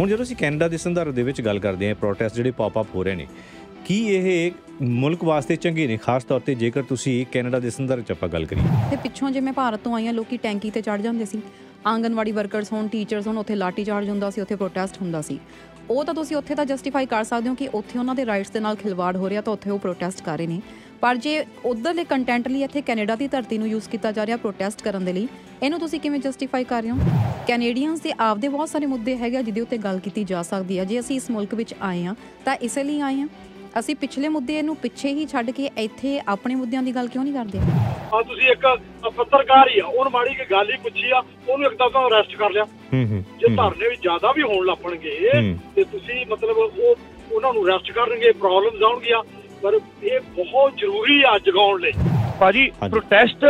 ਹੁਣ ਜਦੋਂ ਅਸੀਂ ਕੈਨੇਡਾ ਦੇ ਸੰਦਰਭ ਦੇ ਵਿੱਚ ਗੱਲ ਕਰਦੇ ਹਾਂ ਪ੍ਰੋਟੈਸਟ ਜਿਹੜੇ ਪਾਪ ਅਪ ਹੋ ਰਹੇ ਨੇ ਕੀ ਇਹ ਮੁਲਕ ਵਾਸਤੇ ਚੰਗੇ ਨੇ ਖਾਸ ਤੌਰ ਤੇ ਜੇਕਰ ਤੁਸੀਂ ਕੈਨੇਡਾ ਦੇ ਸੰਦਰਭ ਚ ਆਪਾਂ ਗੱਲ ਕਰੀਏ ਤੇ ਪਿੱਛੋਂ ਜਿਵੇਂ ਭਾਰਤ ਤੋਂ ਆਈਆਂ ਲੋਕੀ ਟੈਂਕੀ ਤੇ ਚੜ ਜਾਂਦੇ ਸੀ ਆਂਗਨਵਾੜੀ ਵਰਕਰਸ ਹੋਣ ਟੀਚਰਸ ਹੋਣ ਉੱਥੇ ਲਾਠੀ ਚਾਰਜ ਹੁੰਦਾ ਸੀ ਉੱਥੇ ਪ੍ਰੋਟੈਸਟ ਹੁੰਦਾ ਸੀ ਉਹ ਤਾਂ ਤੁਸੀਂ ਉੱਥੇ ਤਾਂ ਜਸਟੀਫਾਈ ਕਰ ਸਕਦੇ ਹੋ ਕਿ ਉੱਥੇ ਉਹਨਾਂ ਦੇ ਰਾਈਟਸ ਦੇ ਨਾਲ ਖਿਲਵਾੜ ਹੋ ਰਿਹਾ ਤਾਂ ਉੱਥੇ ਉਹ ਪ੍ਰੋਟੈਸਟ ਕਰ ਰਹੇ ਨੇ ਪਰ ਜੇ ਉਧਰਲੇ ਕੰਟੈਂਟ ਲਈ ਇੱਥੇ ਕੈਨੇਡਾ ਦੀ ਧਰਤੀ ਨੂੰ ਯੂਜ਼ ਕੀਤਾ ਜਾ ਰਿਹਾ ਪ੍ਰੋਟੈਸਟ ਕਰਨ ਦੇ ਲਈ ਇਹਨੂੰ ਤੁਸੀਂ ਕਿਵੇਂ ਜਸਟੀਫਾਈ ਕਰ ਰਹੇ ਹੋ ਕੈਨੇਡੀਅਨਸ ਦੇ ਆਪਦੇ ਬਹੁਤ ਸਾਰੇ ਮੁੱਦੇ ਹੈਗੇ ਜਿਹਦੇ ਉੱਤੇ ਗੱਲ ਕੀਤੀ ਜਾ ਸਕਦੀ ਹੈ ਜੇ ਅਸੀਂ ਇਸ ਮੁਲਕ ਵਿੱਚ ਆਏ ਆ ਤਾਂ ਇਸੇ ਲਈ ਆਏ ਆ ਅਸੀਂ ਪਿਛਲੇ ਮੁੱਦੇ ਇਹਨੂੰ ਪਿੱਛੇ ਹੀ ਛੱਡ ਕੇ ਇੱਥੇ ਆਪਣੇ ਮੁੱਦਿਆਂ ਦੀ ਗੱਲ ਕਿਉਂ ਨਹੀਂ ਕਰਦੇ ਆ ਤੁਸੀਂ ਇੱਕ ਪੱਤਰਕਾਰ ਹੀ ਆ ਉਹਨ ਮਾੜੀ ਕੀ ਗੱਲ ਹੀ ਪੁੱਛੀ ਆ ਉਹਨੂੰ ਇੱਕ ਤੋਂ ਅਰੈਸਟ ਕਰ ਲਿਆ ਜੇ ਧਰਨੇ ਵੀ ਜ਼ਿਆਦਾ ਵੀ ਹੋਣ ਲੱਪਣਗੇ ਤੇ ਤੁਸੀਂ ਮਤਲਬ ਉਹ ਉਹਨਾਂ ਨੂੰ ਅਰੈਸਟ ਕਰਨਗੇ ਪ੍ਰੋਬਲਮਸ ਆਉਣਗੀਆਂ ਪਰ ਇਹ ਬਹੁਤ ਜ਼ਰੂਰੀ ਆ ਜਗਾਉਣ ਲਈ ਭਾਜੀ ਪ੍ਰੋਟੈਸਟ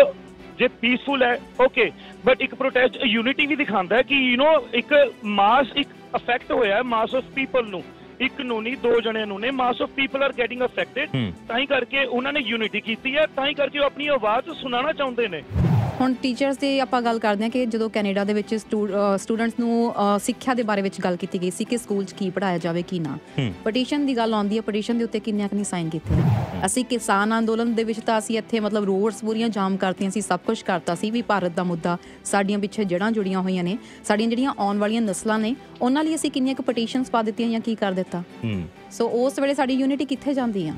ਜੇ ਪੀਸਫੁਲ ਹੈ ਓਕੇ ਬਟ ਇੱਕ ਪ੍ਰੋਟੈਸਟ ਯੂਨਿਟੀ ਵੀ ਦਿਖਾਉਂਦਾ ਹੈ ਕਿ ਯੂ نو ਇੱਕ ਮਾਸ ਇੱਕ ਅਫੈਕਟ ਹੋਇਆ ਹੈ ਮਾਸ ਆਫ ਪੀਪਲ ਨੂੰ ਇੱਕ ਨੂੰ ਨਹੀਂ ਦੋ ਜਣਿਆਂ ਨੂੰ ਨੇ mass of people are getting affected ਤਾਂ ਹੀ ਕਰਕੇ ਉਹਨਾਂ ਨੇ ਯੂਨਿਟੀ ਕੀਤੀ ਹੈ ਤਾਂ ਹੀ ਕਰਕੇ ਉਹ ਆਪਣੀ ਆਵਾਜ਼ ਸੁਣਾਉਣਾ ਚਾਹੁੰਦੇ ਨੇ ਹੁਣ ਟੀਚਰਸ ਦੇ ਆਪਾਂ ਗੱਲ ਕਰਦੇ ਹਾਂ ਕਿ ਜਦੋਂ ਕੈਨੇਡਾ ਦੇ ਵਿੱਚ ਸਟੂਡੈਂਟਸ ਨੂੰ ਸਿੱਖਿਆ ਦੇ ਬਾਰੇ ਵਿੱਚ ਗੱਲ ਕੀਤੀ ਗਈ ਸੀ ਕਿ ਸਕੂਲ 'ਚ ਕੀ ਪੜਾਇਆ ਜਾਵੇ ਕੀ ਨਾ ਪਟੀਸ਼ਨ ਦੀ ਗੱਲ ਆਉਂਦੀ ਹੈ ਪਟੀਸ਼ਨ ਦੇ ਉੱਤੇ ਕਿੰਨਿਆਂ ਆਕਨੀ ਸਾਈਨ ਕੀਤੇ ਅਸੀਂ ਕਿਸਾਨ ਅੰਦੋਲਨ ਦੇ ਵਿੱਚ ਤਾਂ ਅਸੀਂ ਇੱਥੇ ਮਤਲਬ ਰੋਡਸ ਪੂਰੀਆਂ ਜਾਮ ਕਰਤੀਆਂ ਸੀ ਸਭ ਕੁਝ ਕਰਤਾ ਸੀ ਵੀ ਭਾਰਤ ਦਾ ਮੁੱਦਾ ਸਾਡੀਆਂ ਪਿੱਛੇ ਜੜਾਂ ਜੁੜੀਆਂ ਹੋਈਆਂ ਨੇ ਸਾਡੀਆਂ ਜਿਹੜੀਆਂ ਆਉਣ ਵਾਲੀਆਂ ਨਸਲਾਂ ਨੇ ਉਹਨਾਂ ਲਈ ਅਸੀਂ ਕਿੰਨੀਆਂ ਕੁ ਪਟੀਸ਼ਨਸ ਪਾ ਦਿੱਤੀਆਂ ਜਾਂ ਕੀ ਕਰ ਦਿੱਤਾ ਸੋ ਉਸ ਵੇਲੇ ਸਾਡੀ ਯੂਨਿਟੀ ਕਿੱਥੇ ਜਾਂਦੀ ਆ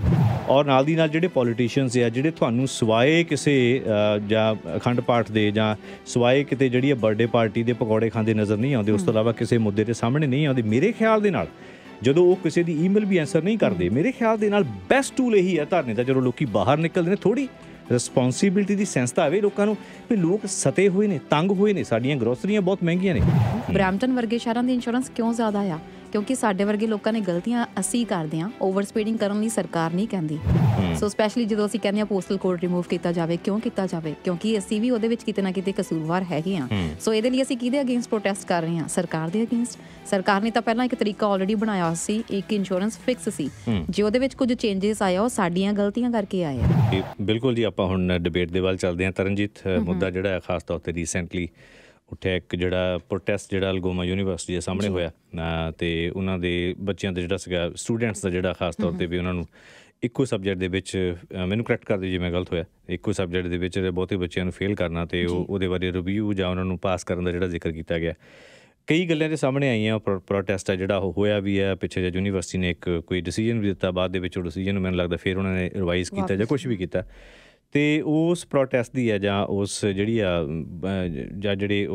ਔਰ ਨਾਲ ਦੀ ਨਾਲ ਜਿਹੜੇ ਪੋਲੀਟੀਸ਼ੀਅਨਸ ਆ ਜਿਹੜੇ ਤੁਹਾਨੂੰ ਸਵਾਏ ਕਿਸੇ ਜਾਂ ਅਖੰਡ ਪਾਠ ਦੇ ਜਾਂ ਸਵਾਏ ਕਿਤੇ ਜਿਹੜੀ ਹੈ ਬਰਥਡੇ ਪਾਰਟੀ ਦੇ ਪਕੌੜੇ ਖਾਂਦੇ ਨਜ਼ਰ ਨਹੀਂ ਆਉਂਦੇ ਉਸ ਤੋਂ ਇਲਾਵਾ ਕਿਸੇ ਮੁੱਦੇ ਦੇ ਸਾਹਮਣੇ ਨਹੀਂ ਆਉਂਦੇ ਮੇਰੇ ਖਿਆਲ ਦੇ ਨਾਲ ਜਦੋਂ ਉਹ ਕਿਸੇ ਦੀ ਈਮੇਲ ਵੀ ਆਨਸਰ ਨਹੀਂ ਕਰਦੇ ਮੇਰੇ ਖਿਆਲ ਦੇ ਨਾਲ ਬੈਸਟ ਟੂਲ ਇਹੀ ਹੈ ਧਰਨੇ ਦਾ ਜਦੋਂ ਲੋਕੀ ਬਾਹਰ ਨਿਕਲਦੇ ਨੇ ਥੋੜੀ ਰਿਸਪੌਂਸਿਬਿਲਟੀ ਦੀ ਸੈਂਸ ਤਾਂ ਆਵੇ ਲੋਕਾਂ ਨੂੰ ਕਿ ਲੋਕ ਸਤੇ ਹੋਏ ਨੇ ਤੰਗ ਹੋਏ ਨੇ ਸਾਡੀਆਂ ਗਰੋਸਰੀਆਂ ਬਹੁਤ ਮਹਿੰਗੀਆਂ ਨੇ ਬ੍ਰੈਂਟਨ ਵਰਗੇ ਸ਼ਹਿਰਾਂ ਦੀ ਇੰਸ਼ੋਰੈਂਸ ਕਿਉਂ ਜ਼ਿਆਦਾ ਆ ਕਿਉਂਕਿ ਸਾਡੇ ਵਰਗੇ ਲੋਕਾਂ ਨੇ ਗਲਤੀਆਂ ਅਸੀਂ ਕਰਦੇ ਆਂ ਓਵਰ ਸਪੀਡਿੰਗ ਕਰਨ ਲਈ ਸਰਕਾਰ ਨਹੀਂ ਕਹਿੰਦੀ ਸੋ ਸਪੈਸ਼ਲੀ ਜਦੋਂ ਅਸੀਂ ਕਹਿੰਦੇ ਆ ਪੋਸਟਲ ਕੋਡ ਰਿਮੂਵ ਕੀਤਾ ਜਾਵੇ ਕਿਉਂ ਕੀਤਾ ਜਾਵੇ ਕਿਉਂਕਿ ਅਸੀਂ ਵੀ ਉਹਦੇ ਵਿੱਚ ਕਿਤੇ ਨਾ ਕਿਤੇ ਕਸੂਰਵਾਰ ਹੈਗੇ ਆਂ ਸੋ ਇਹਦੇ ਲਈ ਅਸੀਂ ਕਿਹਦੇ ਅਗੇਂਸਟ ਪ੍ਰੋਟੈਸਟ ਕਰ ਰਹੇ ਆਂ ਸਰਕਾਰ ਦੇ ਅਗੇਂਸਟ ਸਰਕਾਰ ਨੇ ਤਾਂ ਪਹਿਲਾਂ ਇੱਕ ਤਰੀਕਾ ਆਲਰੇਡੀ ਬਣਾਇਆ ਸੀ ਇੱਕ ਇੰਸ਼ੋਰੈਂਸ ਫਿਕਸ ਸੀ ਜੇ ਉਹਦੇ ਵਿੱਚ ਕੁਝ ਚੇਂਜਸ ਆਇਆ ਉਹ ਸਾਡੀਆਂ ਗਲਤੀਆਂ ਕਰਕੇ ਆਏ ਆ ਬਿਲਕੁਲ ਜੀ ਆਪਾਂ ਹੁਣ ਡਿਬੇਟ ਦੇ ਵੱਲ ਚੱਲਦੇ ਆਂ ਤਰਨਜੀਤ ਮੁੱਦਾ ਜਿਹੜਾ ਹੈ ਖਾਸ ਤੌਰ ਤੇ ਰੀਸੈਂਟਲੀ ਉੱਠਿਆ ਇੱਕ ਜਿਹੜਾ ਪ੍ਰੋਟੈਸਟ ਜਿਹੜਾ ਅਲਗੋਮਾ ਯੂਨੀਵਰਸਿਟੀ ਦੇ ਸਾਹਮਣੇ ਹੋਇਆ ਤੇ ਉਹਨਾਂ ਦੇ ਬੱਚਿਆਂ ਦਾ ਜਿਹੜਾ ਸੀਗਾ ਸਟੂਡੈਂਟਸ ਦਾ ਜਿਹੜਾ ਖਾਸ ਤੌਰ ਤੇ ਵੀ ਉਹਨਾਂ ਨੂੰ ਇੱਕੋ ਸਬਜੈਕਟ ਦੇ ਵਿੱਚ ਮੈਨੂੰ ਕਰੈਕਟ ਕਰ ਦਿਓ ਜੇ ਮੈਂ ਗਲਤ ਹੋਇਆ ਇੱਕੋ ਸਬਜੈਕਟ ਦੇ ਵਿੱਚ ਬਹੁਤੇ ਬੱਚਿਆਂ ਨੂੰ ਫੇਲ ਕਰਨਾ ਤੇ ਉਹ ਉਹਦੇ ਬਾਰੇ ਰਿਵਿਊ ਜਾਂ ਉਹਨਾਂ ਨੂੰ ਪਾਸ ਕਰਨ ਦਾ ਜਿਹੜਾ ਜ਼ਿਕਰ ਕੀਤਾ ਗਿਆ ਕਈ ਗੱਲਾਂ ਦੇ ਸਾਹਮਣੇ ਆਈਆਂ ਪ੍ਰੋਟੈਸਟ ਆ ਜਿਹੜਾ ਉਹ ਹੋਇਆ ਵੀ ਹੈ ਪਿੱਛੇ ਜੇ ਯੂਨੀਵਰਸਿਟੀ ਨੇ ਇੱਕ ਕੋਈ ਡਿਸੀਜਨ ਵੀ ਦਿੱਤਾ ਬਾਅਦ ਦੇ ਵਿੱਚ ਉਹ ਡਿਸੀਜਨ ਨੂੰ ਮੈਨੂੰ ਲੱਗਦਾ ਫੇਰ ਉਹਨਾਂ ਨੇ ਰਿਵਾਈਜ਼ ਕੀਤਾ ਜਾਂ ਕੁਝ ਵੀ ਕੀਤਾ ਤੇ ਉਸ ਪ੍ਰੋਟੈਸਟ ਦੀ ਹੈ ਜਾਂ ਉਸ ਜਿਹੜੀ ਆ ਜਾਂ ਜਿਹੜੇ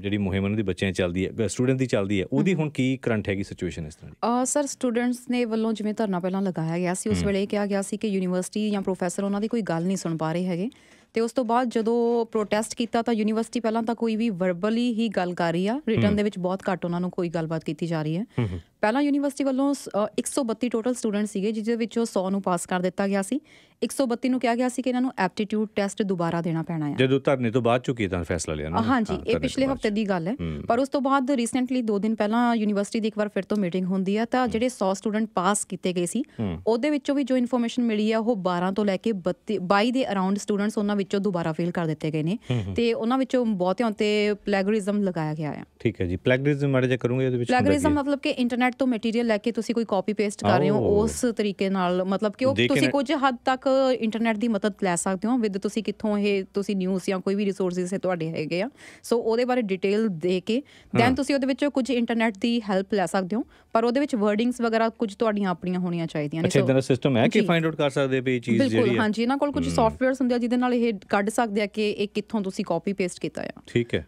ਜਿਹੜੀ ਮੁਹਿੰਮ ਉਹਨਾਂ ਦੀ ਬੱਚਿਆਂ ਚੱਲਦੀ ਹੈ ਸਟੂਡੈਂਟ ਦੀ ਚੱਲਦੀ ਹੈ ਉਹਦੀ ਹੁਣ ਕੀ ਕਰੰਟ ਹੈਗੀ ਸਿਚੁਏਸ਼ਨ ਇਸ ਤਰ੍ਹਾਂ ਦੀ ਆ ਸਰ ਸਟੂਡੈਂਟਸ ਨੇ ਵੱਲੋਂ ਜਿਵੇਂ ਧਰਨਾ ਪਹਿਲਾਂ ਲਗਾਇਆ ਗਿਆ ਸੀ ਉਸ ਵੇਲੇ ਕਿਹਾ ਗਿਆ ਸੀ ਕਿ ਯੂਨੀਵਰਸਿਟੀ ਜਾਂ ਪ੍ਰੋਫੈਸਰ ਉਹਨਾਂ ਦੀ ਕੋਈ ਗੱਲ ਨਹੀਂ ਸੁਣ ਪਾ ਰਹੇ ਹੈਗੇ ਤੇ ਉਸ ਤੋਂ ਬਾਅਦ ਜਦੋਂ ਪ੍ਰੋਟੈਸਟ ਕੀਤਾ ਤਾਂ ਯੂਨੀਵਰਸਿਟੀ ਪਹਿਲਾਂ ਤਾਂ ਕੋਈ ਵੀ ਵਰਬਲੀ ਹੀ ਗੱਲ ਕਰ ਰਹੀ ਆ ਰਿਟਰਨ ਦੇ ਵਿੱਚ ਬਹੁਤ ਘੱਟ ਉਹਨਾਂ ਨੂੰ ਕੋਈ ਗੱਲਬਾਤ ਕੀਤੀ ਜਾ ਰਹੀ ਹੈ ਪਹਿਲਾਂ ਯੂਨੀਵਰਸਿਟੀ ਵੱਲੋਂ 132 ਟੋਟਲ ਸਟੂਡੈਂਟ ਸੀਗੇ ਜਿਸ ਦੇ ਵਿੱਚੋਂ 100 ਨੂੰ ਪਾਸ ਕਰ ਦਿੱਤਾ ਗਿਆ ਸੀ 132 ਨੂੰ ਕਿਹਾ ਗਿਆ ਸੀ ਕਿ ਇਹਨਾਂ ਨੂੰ ਐਪਟੀਟਿਊਡ ਟੈਸਟ ਦੁਬਾਰਾ ਦੇਣਾ ਪੈਣਾ ਹੈ ਜਦੋਂ ਧਰਨੇ ਤੋਂ ਬਾਅਦ ਚੁੱਕੀ ਤਾਂ ਫੈਸਲਾ ਲਿਆ ਨਾ ਹਾਂਜੀ ਇਹ ਪਿਛਲੇ ਹਫਤੇ ਦੀ ਗੱਲ ਹੈ ਪਰ ਉਸ ਤੋਂ ਬਾਅਦ ਰੀਸੈਂਟਲੀ 2 ਦਿਨ ਪਹਿਲਾਂ ਯੂਨੀਵਰਸਿਟੀ ਦੀ ਇੱਕ ਵਾਰ ਫਿਰ ਤੋਂ ਮੀਟਿੰਗ ਹੁੰਦੀ ਹੈ ਤਾਂ ਜਿਹੜੇ 100 ਸਟੂਡੈਂਟ ਪਾਸ ਕੀਤੇ ਗਏ ਸੀ ਉਹਦੇ ਵਿੱਚੋਂ ਵੀ ਜੋ ਇਨਫੋਰਮੇਸ਼ਨ ਮਿਲੀ ਹੈ ਉਹ 12 ਤੋਂ ਲੈ ਕੇ 22 ਦੇ ਅਰਾਊਂਡ ਸਟੂਡੈਂਟਸ ਉਹਨਾਂ ਵਿੱਚੋਂ ਦੁਬਾਰਾ ਫੇਲ ਕਰ ਦਿੱਤੇ ਗਏ ਨੇ ਤੇ ਉਹਨਾਂ ਵਿੱਚੋਂ ਬਹੁਤਿਆਂ ਤੇ ਪਲੈਗਰਿਜ਼ਮ ਲਗਾਇਆ ਗਿਆ ਹੈ ਠੀਕ ਹੈ ਜੀ ਪਲੈਗਰਿਜ਼ਮ ਮਾਰੇ ਜੇ ਕਰੂੰਗੇ ਇਹਦੇ ਵਿੱਚ ਪਲੈਗਰਿਜ਼ਮ ਮਤਲਬ ਕਿ ਇੰਟਰਨੈਟ ਇੰਟਰਨੈਟ ਤੋਂ ਮਟੀਰੀਅਲ ਲੈ ਕੇ ਤੁਸੀਂ ਕੋਈ ਕਾਪੀ ਪੇਸਟ ਕਰ ਰਹੇ ਹੋ ਉਸ ਤਰੀਕੇ ਨਾਲ ਮਤਲਬ ਕਿ ਉਹ ਤੁਸੀਂ ਕੁਝ ਹੱਦ ਤੱਕ ਇੰਟਰਨੈਟ ਦੀ ਮਦਦ ਲੈ ਸਕਦੇ ਹੋ ਵਿਦ ਤੁਸੀਂ ਕਿੱਥੋਂ ਇਹ ਤੁਸੀਂ ਨਿਊਜ਼ ਜਾਂ ਕੋਈ ਵੀ ਰਿਸੋਰਸਸ ਹੈ ਤੁਹਾਡੇ ਹੈਗੇ ਆ ਸੋ ਉਹਦੇ ਬਾਰੇ ਡਿਟੇਲ ਦੇ ਕੇ ਦੈਨ ਤੁਸੀਂ ਉਹਦੇ ਵਿੱਚ ਕੁਝ ਇੰਟਰਨੈਟ ਦੀ ਹੈਲਪ ਲੈ ਸਕਦੇ ਹੋ ਪਰ ਉਹਦੇ ਵਿੱਚ ਵਰਡਿੰਗਸ ਵਗੈਰਾ ਕੁਝ ਤੁਹਾਡੀਆਂ ਆਪਣੀਆਂ ਹੋਣੀਆਂ ਚਾਹੀਦੀਆਂ ਨੇ ਸੋ ਇਦਾਂ ਦਾ ਸਿਸਟਮ ਹੈ ਕਿ ਫਾਈਂਡ ਆਊਟ ਕਰ ਸਕਦੇ ਵੀ ਇਹ ਚੀਜ਼ ਜਿਹੜੀ ਹੈ ਬਿਲਕੁਲ ਹਾਂਜੀ ਇਹਨਾਂ ਕੋਲ ਕੁਝ ਸੌਫਟਵੇਅਰਸ ਹੁੰਦੇ ਆ ਜਿਹਦੇ ਨਾਲ ਇਹ ਕੱਢ ਸਕਦੇ ਆ ਕਿ ਇਹ ਕਿੱਥੋਂ ਤੁਸੀਂ ਕਾਪੀ ਪੇਸਟ ਕੀਤਾ ਆ ਠੀਕ ਹੈ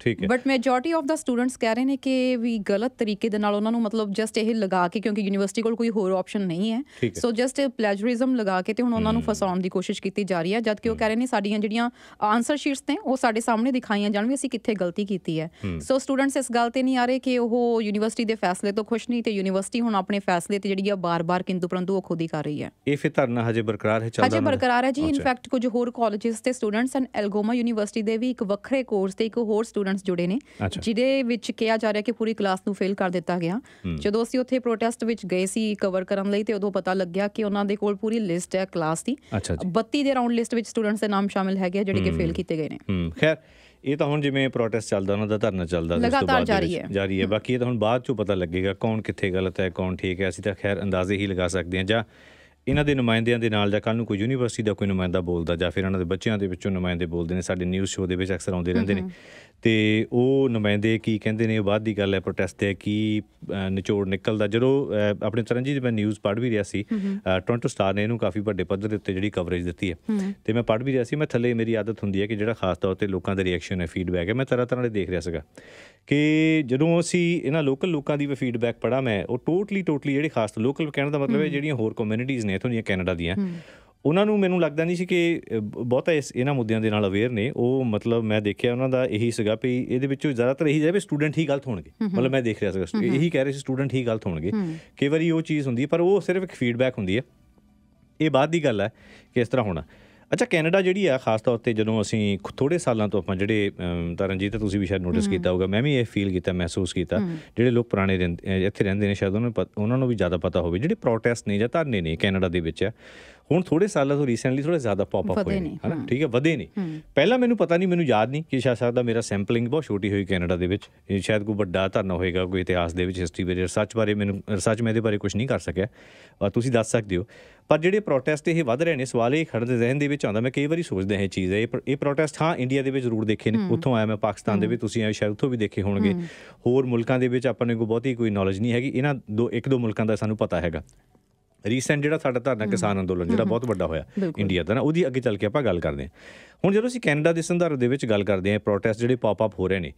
ਠੀਕ ਹੈ but majority of the students ਕਹਿ ਰਹੇ ਨੇ ਕਿ ਵੀ ਗਲਤ ਤਰੀਕੇ ਦੇ ਨਾਲ ਉਹਨਾਂ ਨੂੰ ਮਤਲਬ ਜਸਟ ਇਹ ਲਗਾ ਕੇ ਕਿਉਂਕਿ ਯੂਨੀਵਰਸਿਟੀ ਕੋਲ ਕੋਈ ਹੋਰ ਆਪਸ਼ਨ ਨਹੀਂ ਹੈ ਸੋ ਜਸਟ ਪਲੈਜਰਿਜ਼ਮ ਲਗਾ ਕੇ ਤੇ ਹੁਣ ਉਹਨਾਂ ਨੂੰ ਫਸਾਉਣ ਦੀ ਕੋਸ਼ਿਸ਼ ਕੀਤੀ ਜਾ ਰਹੀ ਹੈ ਜਦ ਕਿ ਉਹ ਕਹਿ ਰਹੇ ਨੇ ਸਾਡੀਆਂ ਜਿਹੜੀਆਂ ਆਨਸਰ ਸ਼ੀਟਸ ਨੇ ਉਹ ਸਾਡੇ ਸਾਹਮਣੇ ਦਿਖਾਈਆਂ ਜਾਣ ਵੀ ਅਸੀਂ ਕਿੱਥੇ ਗਲਤੀ ਕੀਤੀ ਹੈ ਸੋ ਸਟੂਡੈਂਟਸ ਇਸ ਗੱਲ ਤੇ ਨਹੀਂ ਆ ਰਹੇ ਕਿ ਉਹ ਯੂਨੀਵਰਸਿਟੀ ਦੇ ਫੈਸਲੇ ਤੋਂ ਖੁਸ਼ ਨਹੀਂ ਤੇ ਯੂਨੀਵਰਸਿਟੀ ਹੁਣ ਆਪਣੇ ਫੈਸਲੇ ਤੇ ਜਿਹੜੀ ਆ ਬਾਰ-ਬਾਰ ਕਿੰਤੂ ਪਰੰਤੂ ਉਹ ਖੁਦ ਹੀ ਕਰ ਰਹੀ ਹੈ ਇਹ ਫਿਰ ਧਰਨਾ ਹਜੇ ਬਰਕਰਾਰ ਹੈ ਚੱਲਦਾ ਹਜੇ ਬਰਕਰਾਰ ਹੈ ਜੀ ਇਨਫੈਕਟ ਕੁਝ ਹੋਰ ਕਾਲਜਸ ਤੇ ਸਟੂਡੈਂਟਸ ਐਂਡ ਐਲਗੋਮਾ ਯੂਨੀਵਰਸਿਟੀ ਦੇ ਵੀ ਇੱਕ ਵੱਖਰੇ ਕੋਰਸ ਤੇ ਇੱਕ ਹੋਰ ਸਟੂਡੈਂਟਸ ਜੁੜੇ ਨੇ ਜਿਹਦੇ ਵਿੱਚ ਕਿਹਾ ਜਾ ਰਿਹਾ ਕਿ ਪੂਰੀ ਕਲਾਸ ਨੂੰ ਫੇਲ ਕਰ ਦਿੱਤਾ ਗਿਆ ਜਦੋਂ ਅਸੀਂ ਉੱਥੇ ਪ੍ਰੋਟੈਸਟ ਵਿੱਚ ਗਏ ਸੀ ਕਵਰ ਕਰਨ ਲਈ ਤੇ ਉਦੋਂ ਪਤਾ ਲੱਗਿਆ ਕਿ ਉਹਨਾਂ ਦੇ ਕੋਲ ਪੂਰੀ ਲਿਸਟ ਹੈ ਕਲਾਸ ਦੀ 32 ਦੇ ਰਾਉਂਡ ਲਿਸਟ ਵਿੱਚ ਸਟੂਡੈਂਟਸ ਦੇ ਨਾਮ ਸ਼ਾਮਿਲ ਹੈਗੇ ਜਿਹੜੇ ਕਿ ਫੇਲ ਕੀਤੇ ਗਏ ਨੇ ਖੈਰ ਇਹ ਤਾਂ ਹੁਣ ਜਿਵੇਂ ਪ੍ਰੋਟੈਸਟ ਚੱਲਦਾ ਉਹਨਾਂ ਦਾ ਧਰਨਾ ਚੱਲਦਾ ਉਸ ਤੋਂ ਬਾਅਦ ਜਾਰੀ ਹੈ ਬਾਕੀ ਇਹ ਤਾਂ ਹੁਣ ਬਾਅਦ ਚੋਂ ਪਤਾ ਲੱਗੇਗਾ ਕੌਣ ਕਿੱਥੇ ਗਲਤ ਹੈ ਕੌਣ ਠੀਕ ਹੈ ਅਸੀਂ ਤਾਂ ਖੈਰ ਅੰਦਾਜ਼ੇ ਹੀ ਲਗਾ ਸਕਦੇ ਹਾਂ ਜਾਂ ਇਹਨਾਂ ਦੇ ਨੁਮਾਇੰਦਿਆਂ ਦੇ ਨਾਲ ਜਾਂ ਕੱਲ ਨੂੰ ਕੋਈ ਯੂਨੀਵਰਸਿਟੀ ਦਾ ਕੋਈ ਨੁਮਾਇੰਦਾ ਬੋਲਦਾ ਜਾਂ ਫਿਰ ਇਹਨਾਂ ਦੇ ਬੱਚਿਆਂ ਦੇ ਵਿੱਚੋਂ ਨੁਮਾਇੰਦੇ ਬੋਲਦੇ ਨੇ ਸਾਡੇ ਨਿਊਜ਼ ਸ਼ੋਅ ਦੇ ਵਿੱਚ ਅਕਸਰ ਆਉਂਦੇ ਰਹਿੰਦੇ ਨੇ ਤੇ ਉਹ ਨੁਮਾਇੰਦੇ ਕੀ ਕਹਿੰਦੇ ਨੇ ਬਾਅਦ ਦੀ ਗੱਲ ਹੈ ਪ੍ਰੋਟੈਸਟ ਤੇ ਕੀ ਨਿਚੋੜ ਨਿਕਲਦਾ ਜਦੋਂ ਆਪਣੇ ਤਰਨਜੀਤ ਮੈਂ ਨਿਊਜ਼ ਪੜ੍ਹ ਵੀ ਰਿਹਾ ਸੀ ਟੋਰਾਂਟੋ ਸਟਾਰ ਨੇ ਇਹਨੂੰ ਕਾਫੀ ਵੱਡੇ ਪੱਧਰ ਦੇ ਉੱਤੇ ਜਿਹੜੀ ਕਵਰੇਜ ਦਿੱਤੀ ਹੈ ਤੇ ਮੈਂ ਪੜ੍ਹ ਵੀ ਰਿਹਾ ਸੀ ਮੈਂ ਥੱਲੇ ਮੇਰੀ ਆਦਤ ਹੁੰਦੀ ਹੈ ਕਿ ਜਿਹੜਾ ਖਾਸ ਤੌਰ ਤੇ ਲੋਕਾਂ ਦਾ ਰਿਐਕਸ਼ਨ ਹੈ ਫੀਡਬੈਕ ਹੈ ਮੈਂ ਤਰ੍ਹਾਂ ਤਰ੍ਹਾਂ ਦੇ ਦੇਖ ਰਿਹਾ ਸੀਗਾ ਕਿ ਜਦੋਂ ਅਸੀਂ ਇਹਨਾਂ ਲੋਕਲ ਲੋਕਾਂ ਦੀ ਵੀ ਫੀਡਬੈਕ ਪੜਾ ਮੈਂ ਉਹ ਟੋਟਲੀ ਟੋਟਲੀ ਜਿਹੜੀ ਖਾਸ ਲੋਕਲ ਕਹਿਣ ਦਾ ਮਤਲਬ ਹੈ ਜਿਹੜੀਆਂ ਹੋਰ ਕਮਿਊਨਿਟੀਆਂ ਨੇ ਇਥੋਂ ਦੀਆਂ ਕੈਨੇਡਾ ਦੀਆਂ ਉਹਨਾਂ ਨੂੰ ਮੈਨੂੰ ਲੱਗਦਾ ਨਹੀਂ ਸੀ ਕਿ ਬਹੁਤਾ ਇਸ ਇਹਨਾਂ ਮੁੱਦਿਆਂ ਦੇ ਨਾਲ ਅਵੇਅਰ ਨੇ ਉਹ ਮਤਲਬ ਮੈਂ ਦੇਖਿਆ ਉਹਨਾਂ ਦਾ ਇਹੀ ਸੀਗਾ ਵੀ ਇਹਦੇ ਵਿੱਚੋਂ ਜ਼ਿਆਦਾਤਰ ਇਹੀ ਜਾਵੇ ਸਟੂਡੈਂਟ ਹੀ ਗਲਤ ਹੋਣਗੇ ਮਤਲਬ ਮੈਂ ਦੇਖ ਰਿਹਾ ਸੀਗਾ ਇਹੀ ਕਹਿ ਰਹੇ ਸੀ ਸਟੂਡੈਂਟ ਹੀ ਗਲਤ ਹੋਣਗੇ ਕਈ ਵਾਰੀ ਉਹ ਚੀਜ਼ ਹੁੰਦੀ ਹੈ ਪਰ ਉਹ ਸਿਰਫ ਇੱਕ ਫੀਡਬੈਕ ਹੁੰਦੀ ਹੈ ਇਹ ਬਾਅਦ ਦੀ ਗੱਲ ਹੈ ਕਿ ਇਸ ਤਰ੍ਹਾਂ ਹੋਣਾ ਅੱਛਾ ਕੈਨੇਡਾ ਜਿਹੜੀ ਆ ਖਾਸ ਤੌਰ ਤੇ ਜਦੋਂ ਅਸੀਂ ਥੋੜੇ ਸਾਲਾਂ ਤੋਂ ਆਪਾਂ ਜਿਹੜੇ ਤਰਨਜੀਤ ਤੁਸੀਂ ਵੀ ਸ਼ਾਇਦ ਨੋਟਿਸ ਕੀਤਾ ਹੋਗਾ ਮੈਂ ਵੀ ਇਹ ਫੀਲ ਕੀਤਾ ਮਹਿਸੂਸ ਕੀਤਾ ਜਿਹੜੇ ਲੋਕ ਪੁਰਾਣੇ ਇੱਥੇ ਰਹਿੰਦੇ ਨੇ ਸ਼ਾਇਦ ਉਹਨਾਂ ਨੂੰ ਉਹਨਾਂ ਨੂੰ ਵੀ ਜ਼ਿਆਦਾ ਪਤਾ ਹੋਵੇ ਜਿਹੜੇ ਪ੍ਰੋਟੈਸਟ ਨਹੀਂ ਜਾਂ ਧਰਨੇ ਨਹੀਂ ਕੈਨੇਡਾ ਦੇ ਵਿੱਚ ਆ ਹੁਣ ਥੋੜੇ ਸਾਲਾਂ ਤੋਂ ਰੀਸੈਂਟਲੀ ਥੋੜੇ ਜ਼ਿਆਦਾ ਪਾਪ ਅਪ ਹੋਏ ਨੇ ਹਨਾ ਠੀਕ ਹੈ ਵਧੇ ਨੇ ਪਹਿਲਾਂ ਮੈਨੂੰ ਪਤਾ ਨਹੀਂ ਮੈਨੂੰ ਯਾਦ ਨਹੀਂ ਕਿ ਸ਼ਾਇਦ ਸਕਦਾ ਮੇਰਾ ਸੈਂਪਲਿੰਗ ਬਹੁਤ ਛੋਟੀ ਹੋਈ ਕੈਨੇਡਾ ਦੇ ਵਿੱਚ ਸ਼ਾਇਦ ਕੋਈ ਵੱਡਾ ਧਰਨਾ ਹੋਏਗਾ ਕੋਈ ਇਤਿਹਾਸ ਦੇ ਵਿੱਚ ਹਿਸਟਰੀ ਬਾਰੇ ਰਿਸਰਚ ਬਾਰੇ ਮੈਨੂੰ ਰਿਸਰਚ ਮੈਂ ਇਹਦੇ ਬਾਰੇ ਕੁਝ ਨਹੀਂ ਕਰ ਸਕਿਆ ਤੁਸੀਂ ਦੱਸ ਸਕਦੇ ਹੋ ਪਰ ਜਿਹੜੇ ਪ੍ਰੋਟੈਸਟ ਇਹ ਵੱਧ ਰਹੇ ਨੇ ਸਵਾਲ ਇਹ ਖੜਦੇ ਦੇ ਜ਼ਿਹਨ ਦੇ ਵਿੱਚ ਆਉਂਦਾ ਮੈਂ ਕਈ ਵਾਰੀ ਸੋਚਦਾ ਹਾਂ ਇਹ ਚੀਜ਼ ਹੈ ਇਹ ਪ੍ਰੋਟੈਸਟ ਹਾਂ ਇੰਡੀਆ ਦੇ ਵਿੱਚ ਜ਼ਰੂਰ ਦੇਖੇ ਨੇ ਉੱਥੋਂ ਆਇਆ ਮੈਂ ਪਾਕਿਸਤਾਨ ਦੇ ਵੀ ਤੁਸੀਂ ਆਏ ਸ਼ਾਇਦ ਉੱਥੋਂ ਵੀ ਦੇਖੇ ਹੋਣਗੇ ਹੋਰ ਮੁਲਕਾਂ ਦੇ ਵਿੱਚ ਆਪਾਂ ਨੂੰ ਕੋਈ ਬਹੁਤੀ ਕੋਈ ਨੌਲੇਜ ਨਹੀਂ ਹੈਗੀ ਇਹਨਾਂ ਦੋ ਇੱਕ ਦੋ ਮੁਲਕਾਂ ਦਾ ਸਾਨੂੰ ਪਤਾ ਹੈਗਾ ਰੀਸੈਂਟ ਜਿਹੜਾ ਸਾਡਾ ਧਰਨਾ ਕਿਸਾਨ ਅੰਦੋਲਨ ਜਿਹੜਾ ਬਹੁਤ ਵੱਡਾ ਹੋਇਆ ਇੰਡੀਆ ਦਾ ਨਾ ਉਹਦੀ ਅੱਗੇ ਚੱਲ ਕੇ ਆਪਾਂ ਗੱਲ ਕਰਦੇ ਹਾਂ ਹੁਣ ਜਦੋਂ ਅਸੀਂ ਕੈਨੇਡਾ ਦੇ ਸੰਦਰਭ ਦੇ ਵਿੱਚ ਗੱਲ ਕਰਦੇ ਹਾਂ ਪ੍ਰੋਟੈਸਟ ਜਿਹੜੇ ਪਾਪ ਅਪ ਹੋ ਰਹੇ ਨੇ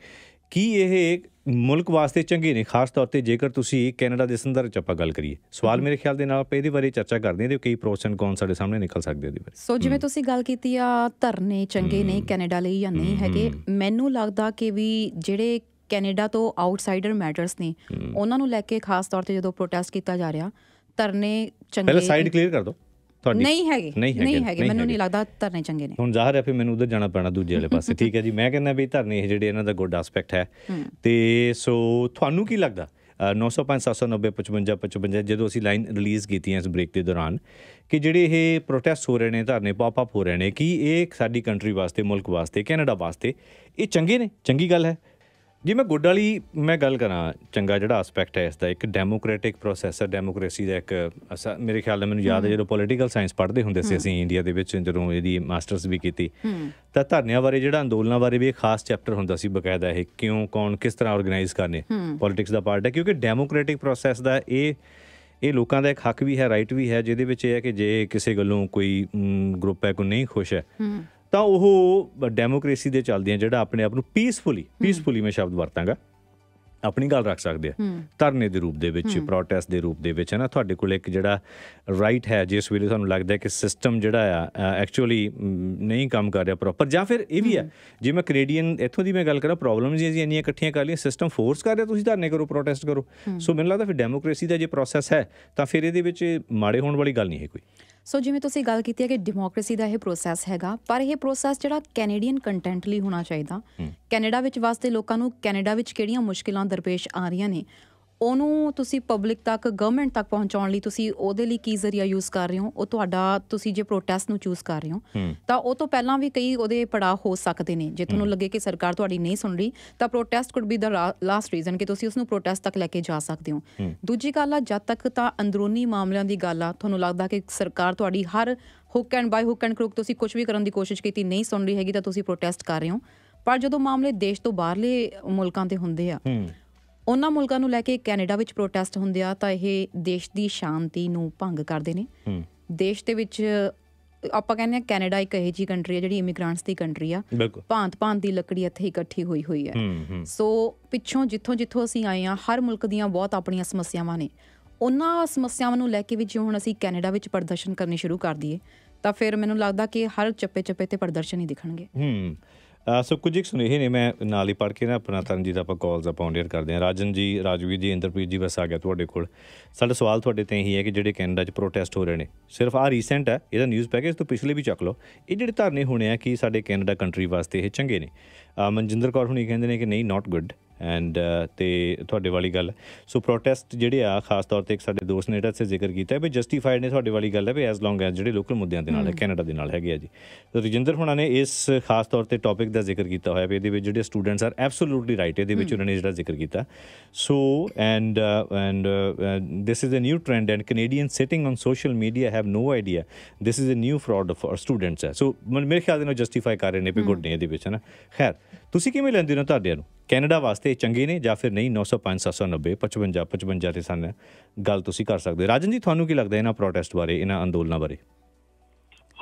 ਕੀ ਇਹ ਮੁਲਕ ਵਾਸਤੇ ਚੰਗੇ ਨੇ ਖਾਸ ਤੌਰ ਤੇ ਜੇਕਰ ਤੁਸੀਂ ਕੈਨੇਡਾ ਦੇ ਸੰਦਰਭ ਚ ਆਪਾਂ ਗੱਲ ਕਰੀਏ ਸਵਾਲ ਮੇਰੇ ਖਿਆਲ ਦੇ ਨਾਲ ਆਪਾਂ ਇਹਦੇ ਬਾਰੇ ਚਰਚਾ ਕਰਦੇ ਹਾਂ ਤੇ ਕਈ ਪ੍ਰੋਸ ਕੌਨ ਸਾਡੇ ਸਾਹਮਣੇ ਨਿਕਲ ਸਕਦੇ ਇਹਦੇ ਬਾਰੇ ਸੋ ਜਿਵੇਂ ਤੁਸੀਂ ਗੱਲ ਕੀਤੀ ਆ ਧਰਨੇ ਚੰਗੇ ਨੇ ਕੈਨੇਡਾ ਲਈ ਜਾਂ ਨਹੀਂ ਹੈਗੇ ਮੈਨੂੰ ਲੱਗਦਾ ਕਿ ਵੀ ਜਿਹੜੇ ਕੈਨੇਡਾ ਤੋਂ ਆਊਟਸਾਈਡਰ ਮੈਟਰਸ ਨੇ ਉਹਨਾਂ ਨੂੰ ਲੈ ਕੇ ਖਾਸ ਤੌਰ ਤੇ ਜਦੋਂ ਪ੍ਰੋਟੈਸਟ ਕੀਤਾ ਜਾ ਰਿਹਾ ਤਰਨੇ ਚੰਗੇ ਪਹਿਲੇ ਸਾਈਡ ਕਲੀਅਰ ਕਰ ਦੋ ਤੁਹਾਡੀ ਨਹੀਂ ਹੈਗੇ ਨਹੀਂ ਹੈਗੇ ਮੈਨੂੰ ਨਹੀਂ ਲੱਗਦਾ ਧਰਨੇ ਚੰਗੇ ਨੇ ਹੁਣ ਜ਼ਾਹਰ ਹੈ ਫਿਰ ਮੈਨੂੰ ਉਧਰ ਜਾਣਾ ਪੈਣਾ ਦੂਜੇ ਵਾਲੇ ਪਾਸੇ ਠੀਕ ਹੈ ਜੀ ਮੈਂ ਕਹਿੰਦਾ ਵੀ ਧਰਨੇ ਜਿਹੜੇ ਇਹਨਾਂ ਦਾ ਗੁੱਡ ਐਸਪੈਕਟ ਹੈ ਤੇ ਸੋ ਤੁਹਾਨੂੰ ਕੀ ਲੱਗਦਾ 905-790-55-55 ਜਦੋਂ ਅਸੀਂ ਲਾਈਨ ਰਿਲੀਜ਼ ਕੀਤੀ ਹੈ ਇਸ ਬ੍ਰੇਕ ਦੇ ਦੌਰਾਨ ਕਿ ਜਿਹੜੇ ਇਹ ਪ੍ਰੋਟੈਸਟ ਹੋ ਰਹੇ ਨੇ ਧਰਨੇ ਪਾਪ ਹੋ ਰਹੇ ਨੇ ਕਿ ਇਹ ਸਾਡੀ ਕੰਟਰੀ ਵਾਸਤੇ ਮੁਲਕ ਵਾਸਤੇ ਕੈਨੇਡਾ ਵਾਸਤੇ ਇਹ ਚੰਗੇ ਨੇ ਚੰਗੀ ਗੱਲ ਹੈ ਜੀ ਮੈਂ ਗੁੱਡ ਵਾਲੀ ਮੈਂ ਗੱਲ ਕਰਾਂ ਚੰਗਾ ਜਿਹੜਾ ਐਸਪੈਕਟ ਹੈ ਇਸ ਦਾ ਇੱਕ ਡੈਮੋਕ੍ਰੈਟਿਕ ਪ੍ਰੋਸੈਸਰ ਡੈਮੋਕ੍ਰੇਸੀ ਦਾ ਇੱਕ ਮੇਰੇ ਖਿਆਲ ਨਾਲ ਮੈਨੂੰ ਯਾਦ ਹੈ ਜਦੋਂ ਪੋਲੀਟੀਕਲ ਸਾਇੰਸ ਪੜ੍ਹਦੇ ਹੁੰਦੇ ਸੀ ਅਸੀਂ ਇੰਡੀਆ ਦੇ ਵਿੱਚ ਜਦੋਂ ਇਹਦੀ ਮਾਸਟਰਸ ਵੀ ਕੀਤੀ ਤਾਂ ਧਰਨਿਆਂ ਬਾਰੇ ਜਿਹੜਾ ਅੰਦੋਲਨਾਂ ਬਾਰੇ ਵੀ ਇੱਕ ਖਾਸ ਚੈਪਟਰ ਹੁੰਦਾ ਸੀ ਬਕਾਇਦਾ ਇਹ ਕਿਉਂ ਕੌਣ ਕਿਸ ਤਰ੍ਹਾਂ ਆਰਗੇਨਾਈਜ਼ ਕਰਨੇ ਪੋਲੀਟਿਕਸ ਦਾ ਪਾਰਟ ਹੈ ਕਿਉਂਕਿ ਡੈਮੋਕ੍ਰੈਟਿਕ ਪ੍ਰੋਸੈਸ ਦਾ ਇਹ ਇਹ ਲੋਕਾਂ ਦਾ ਇੱਕ ਹੱਕ ਵੀ ਹੈ ਰਾਈਟ ਵੀ ਹੈ ਜਿਹਦੇ ਵਿੱਚ ਇਹ ਹੈ ਕਿ ਜੇ ਕਿਸੇ ਗੱਲੋਂ ਕੋਈ ਗਰੁੱਪ ਹੈ ਕੋਈ ਨਹੀਂ ਖੁਸ਼ ਹੈ ਤਾਂ ਉਹ ਡੈਮੋਕ੍ਰੇਸੀ ਦੇ ਚੱਲਦੀਆਂ ਜਿਹੜਾ ਆਪਣੇ ਆਪ ਨੂੰ ਪੀਸਫੁਲੀ ਪੀਸਫੁਲੀ ਮੈਂ ਸ਼ਬਦ ਵਰਤਾਂਗਾ ਆਪਣੀ ਗੱਲ ਰੱਖ ਸਕਦੇ ਆ ਧਰਨੇ ਦੇ ਰੂਪ ਦੇ ਵਿੱਚ ਪ੍ਰੋਟੈਸਟ ਦੇ ਰੂਪ ਦੇ ਵਿੱਚ ਹੈ ਨਾ ਤੁਹਾਡੇ ਕੋਲ ਇੱਕ ਜਿਹੜਾ ਰਾਈਟ ਹੈ ਜਿਸ ਵੇਲੇ ਤੁਹਾਨੂੰ ਲੱਗਦਾ ਹੈ ਕਿ ਸਿਸਟਮ ਜਿਹੜਾ ਆ ਐਕਚੁਅਲੀ ਨਹੀਂ ਕੰਮ ਕਰ ਰਿਹਾ ਪ੍ਰੋਪਰ ਜਾਂ ਫਿਰ ਇਹ ਵੀ ਹੈ ਜੇ ਮੈਂ ਕੈਨੇਡੀਅਨ ਇੱਥੋਂ ਦੀ ਮੈਂ ਗੱਲ ਕਰਾਂ ਪ੍ਰੋਬਲਮਸ ਜੀ ਇੰਨੀਆਂ ਇਕੱਠੀਆਂ ਕਰ ਲਈਆਂ ਸਿਸਟਮ ਫੋਰਸ ਕਰ ਰਿਹਾ ਤੁਸੀਂ ਧਰਨੇ ਕਰੋ ਪ੍ਰੋਟੈਸਟ ਕਰੋ ਸੋ ਮੈਨੂੰ ਲੱਗਦਾ ਫਿਰ ਡੈਮੋਕ੍ਰੇਸੀ ਦਾ ਜੇ ਪ੍ਰੋਸੈਸ ਹੈ ਤਾਂ ਫਿਰ ਇਹਦੇ ਵਿੱਚ ਮਾੜੇ ਹੋਣ ਵਾਲੀ ਗੱਲ ਨਹੀਂ ਹੈ ਕੋਈ ਸੋ ਜਿਵੇਂ ਤੁਸੀਂ ਗੱਲ ਕੀਤੀ ਹੈ ਕਿ ਡੈਮੋਕ੍ਰੇਸੀ ਦਾ ਇਹ ਪ੍ਰੋਸੈਸ ਹੈਗਾ ਪਰ ਇਹ ਪ੍ਰੋਸੈਸ ਜਿਹੜਾ ਕੈਨੇਡੀਅਨ ਕੰਟੈਂਟ ਲਈ ਹੋਣਾ ਚਾਹੀਦਾ ਕੈਨੇਡਾ ਵਿੱਚ ਵਸਦੇ ਲੋਕਾਂ ਨੂੰ ਕੈਨੇਡਾ ਵਿੱਚ ਕਿਹੜੀਆਂ ਮੁਸ਼ਕਲਾਂ ਦਰਪੇਸ਼ ਆ ਰਹੀਆਂ ਨੇ ਉਹਨੂੰ ਤੁਸੀਂ ਪਬਲਿਕ ਤੱਕ ਗਵਰਨਮੈਂਟ ਤੱਕ ਪਹੁੰਚਾਉਣ ਲਈ ਤੁਸੀਂ ਉਹਦੇ ਲਈ ਕੀ ਜ਼ਰੀਆ ਯੂਜ਼ ਕਰ ਰਹੇ ਹੋ ਉਹ ਤੁਹਾਡਾ ਤੁਸੀਂ ਜੇ ਪ੍ਰੋਟੈਸਟ ਨੂੰ ਚੂਜ਼ ਕਰ ਰਹੇ ਹੋ ਤਾਂ ਉਹ ਤੋਂ ਪਹਿਲਾਂ ਵੀ ਕਈ ਉਹਦੇ ਪੜਾ ਹੋ ਸਕਦੇ ਨੇ ਜੇ ਤੁਹਾਨੂੰ ਲੱਗੇ ਕਿ ਸਰਕਾਰ ਤੁਹਾਡੀ ਨਹੀਂ ਸੁਣ ਰਹੀ ਤਾਂ protest could be the last reason ਕਿ ਤੁਸੀਂ ਉਸ ਨੂੰ ਪ੍ਰੋਟੈਸਟ ਤੱਕ ਲੈ ਕੇ ਜਾ ਸਕਦੇ ਹੋ ਦੂਜੀ ਗੱਲ ਆ ਜਦ ਤੱਕ ਤਾਂ ਅੰਦਰੂਨੀ ਮਾਮਲਿਆਂ ਦੀ ਗੱਲ ਆ ਤੁਹਾਨੂੰ ਲੱਗਦਾ ਕਿ ਸਰਕਾਰ ਤੁਹਾਡੀ ਹਰ hook and by hook and crook ਤੁਸੀਂ ਕੁਝ ਵੀ ਕਰਨ ਦੀ ਕੋਸ਼ਿਸ਼ ਕੀਤੀ ਨਹੀਂ ਸੁਣ ਰਹੀ ਹੈਗੀ ਤਾਂ ਤੁਸੀਂ ਪ੍ਰੋਟੈਸਟ ਕਰ ਰਹੇ ਹੋ ਪਰ ਜਦੋਂ ਮਾਮਲੇ ਦੇਸ਼ ਤੋਂ ਬਾਹਰਲੇ ਮੁਲਕਾਂ ਤੇ ਹੁੰਦੇ ਆ ਉਹਨਾਂ ਮੁਲਕਾਂ ਨੂੰ ਲੈ ਕੇ ਕੈਨੇਡਾ ਵਿੱਚ ਪ੍ਰੋਟੈਸਟ ਹੁੰਦੇ ਆ ਤਾਂ ਇਹ ਦੇਸ਼ ਦੀ ਸ਼ਾਂਤੀ ਨੂੰ ਭੰਗ ਕਰਦੇ ਨੇ ਦੇਸ਼ ਦੇ ਵਿੱਚ ਆਪਾਂ ਕਹਿੰਦੇ ਆ ਕੈਨੇਡਾ ਇੱਕ ਇਹੋ ਜੀ ਕੰਟਰੀ ਆ ਜਿਹੜੀ ਇਮੀਗ੍ਰੈਂਟਸ ਦੀ ਕੰਟਰੀ ਆ ਭਾਂਤ ਭਾਂਤ ਦੀ ਲੱਕੜੀ ਇੱਥੇ ਇਕੱਠੀ ਹੋਈ ਹੋਈ ਹੈ ਸੋ ਪਿੱਛੋਂ ਜਿੱਥੋਂ ਜਿੱਥੋਂ ਅਸੀਂ ਆਏ ਆ ਹਰ ਮੁਲਕ ਦੀਆਂ ਬਹੁਤ ਆਪਣੀਆਂ ਸਮੱਸਿਆਵਾਂ ਨੇ ਉਹਨਾਂ ਸਮੱਸਿਆਵਾਂ ਨੂੰ ਲੈ ਕੇ ਵੀ ਜਿਉਂ ਹੁਣ ਅਸੀਂ ਕੈਨੇਡਾ ਵਿੱਚ ਪ੍ਰਦਰਸ਼ਨ ਕਰਨੇ ਸ਼ੁਰੂ ਕਰ ਦਈਏ ਤਾਂ ਫਿਰ ਮੈਨੂੰ ਲੱਗਦਾ ਕਿ ਹਰ ਚੱਪੇ ਚੱਪੇ ਤੇ ਪ੍ਰਦਰਸ਼ਨ ਹੀ ਦਿਖਣਗੇ ਹੂੰ ਸੋ ਕੁਝ ਇੱਕ ਸੁਨੇਹੇ ਨੇ ਮੈਂ ਨਾਲ ਹੀ ਪੜ ਕੇ ਨਾ ਆਪਣਾ ਤਰਨਜੀਤ ਜੀ ਦਾ ਆਪਾਂ ਕਾਲਸ ਆਪਾਂ ਆਨਲਾਈਨ ਕਰਦੇ ਹਾਂ ਰਾਜਨ ਜੀ ਰਾਜਵੀਰ ਜੀ ਇੰਦਰਪ੍ਰੀਤ ਜੀ ਬਸ ਆ ਗਿਆ ਤੁਹਾਡੇ ਕੋਲ ਸਾਡਾ ਸਵਾਲ ਤੁਹਾਡੇ ਤੇ ਹੀ ਹੈ ਕਿ ਜਿਹੜੇ ਕੈਨੇਡਾ 'ਚ ਪ੍ਰੋਟੈਸਟ ਹੋ ਰਹੇ ਨੇ ਸਿਰਫ ਆ ਰੀਸੈਂਟ ਹੈ ਇਹਦਾ ਨਿਊਜ਼ ਪੈਕੇਜ ਤੋਂ ਪਿਛਲੇ ਵੀ ਚੱਕ ਲਓ ਇਹ ਜਿਹੜੇ ਧਰਨੇ ਹੋਣੇ ਆ ਕਿ ਸਾਡੇ ਕੈਨੇਡਾ ਕੰਟਰੀ ਵਾਸਤੇ ਇਹ ਚੰਗੇ ਨੇ ਮਨਜਿੰਦਰ ਕੌਰ ਹੁਣੀ ਕਹਿੰਦੇ ਨੇ ਕਿ ਨਹੀਂ ਨਾਟ ਗੁੱਡ ਐਂਡ uh, ਤੇ ਤੁਹਾਡੇ ਵਾਲੀ ਗੱਲ ਸੋ ਪ੍ਰੋਟੈਸਟ ਜਿਹੜੇ ਆ ਖਾਸ ਤੌਰ ਤੇ ਇੱਕ ਸਾਡੇ ਦੋਸਤ ਨੇ ਇਹਦਾ ਸੇ ਜ਼ਿਕਰ ਕੀਤਾ ਹੈ ਵੀ ਜਸਟੀਫਾਈਡ ਨੇ ਤੁਹਾਡੇ ਵਾਲੀ ਗੱਲ ਹੈ ਵੀ ਐਸ ਲੌਂਗ ਐਸ ਜਿਹੜੇ ਲੋਕਲ ਮੁੱਦਿਆਂ ਦੇ ਨਾਲ ਹੈ ਕੈਨੇਡਾ ਦੇ ਨਾਲ ਹੈਗੇ ਆ ਜੀ ਤੇ ਰਜਿੰਦਰ ਹੁਣਾ ਨੇ ਇਸ ਖਾਸ ਤੌਰ ਤੇ ਟੌਪਿਕ ਦਾ ਜ਼ਿਕਰ ਕੀਤਾ ਹੋਇਆ ਵੀ ਇਹਦੇ ਵਿੱਚ ਜਿਹੜੇ ਸਟੂਡੈਂਟਸ ਆਰ ਐਬਸੋਲੂਟਲੀ ਰਾਈਟ ਇਹਦੇ ਵਿੱਚ ਉਹਨਾਂ ਨੇ ਜਿਹੜਾ ਜ਼ਿਕਰ ਕੀਤਾ so and and this is a new trend and Canadian sitting on social media have no idea this is a new fraud for students so ਮੇਰੇ ਖਿਆਲ ਦੇ ਨਾਲ ਜਸਟੀਫਾਈ ਕਰ ਰਹੇ ਨੇ ਵੀ ਗੁੱਡ ਨੇ ਇਹਦੇ ਵਿੱਚ ਹਨਾ ਖੈਰ ਤੁਸੀਂ ਕਿਵੇਂ ਲੈਂਦੇ ਹੋ ਤੁਹਾਡਿਆਂ ਨੂੰ ਕੈਨੇਡਾ ਵਾਸਤੇ ਚੰਗੇ ਨੇ ਜਾਂ ਫਿਰ ਨਹੀਂ 905 790 55 55 ਤੇ ਸਾਨੂੰ ਗੱਲ ਤੁਸੀਂ ਕਰ ਸਕਦੇ ਹੋ ਰਾਜਨ ਜੀ ਤੁਹਾਨੂੰ ਕੀ ਲੱਗਦਾ ਇਹਨਾਂ ਪ੍ਰੋਟੈਸਟ ਬਾਰੇ ਇਹਨਾਂ ਅੰਦੋਲਨਾਂ ਬਾਰੇ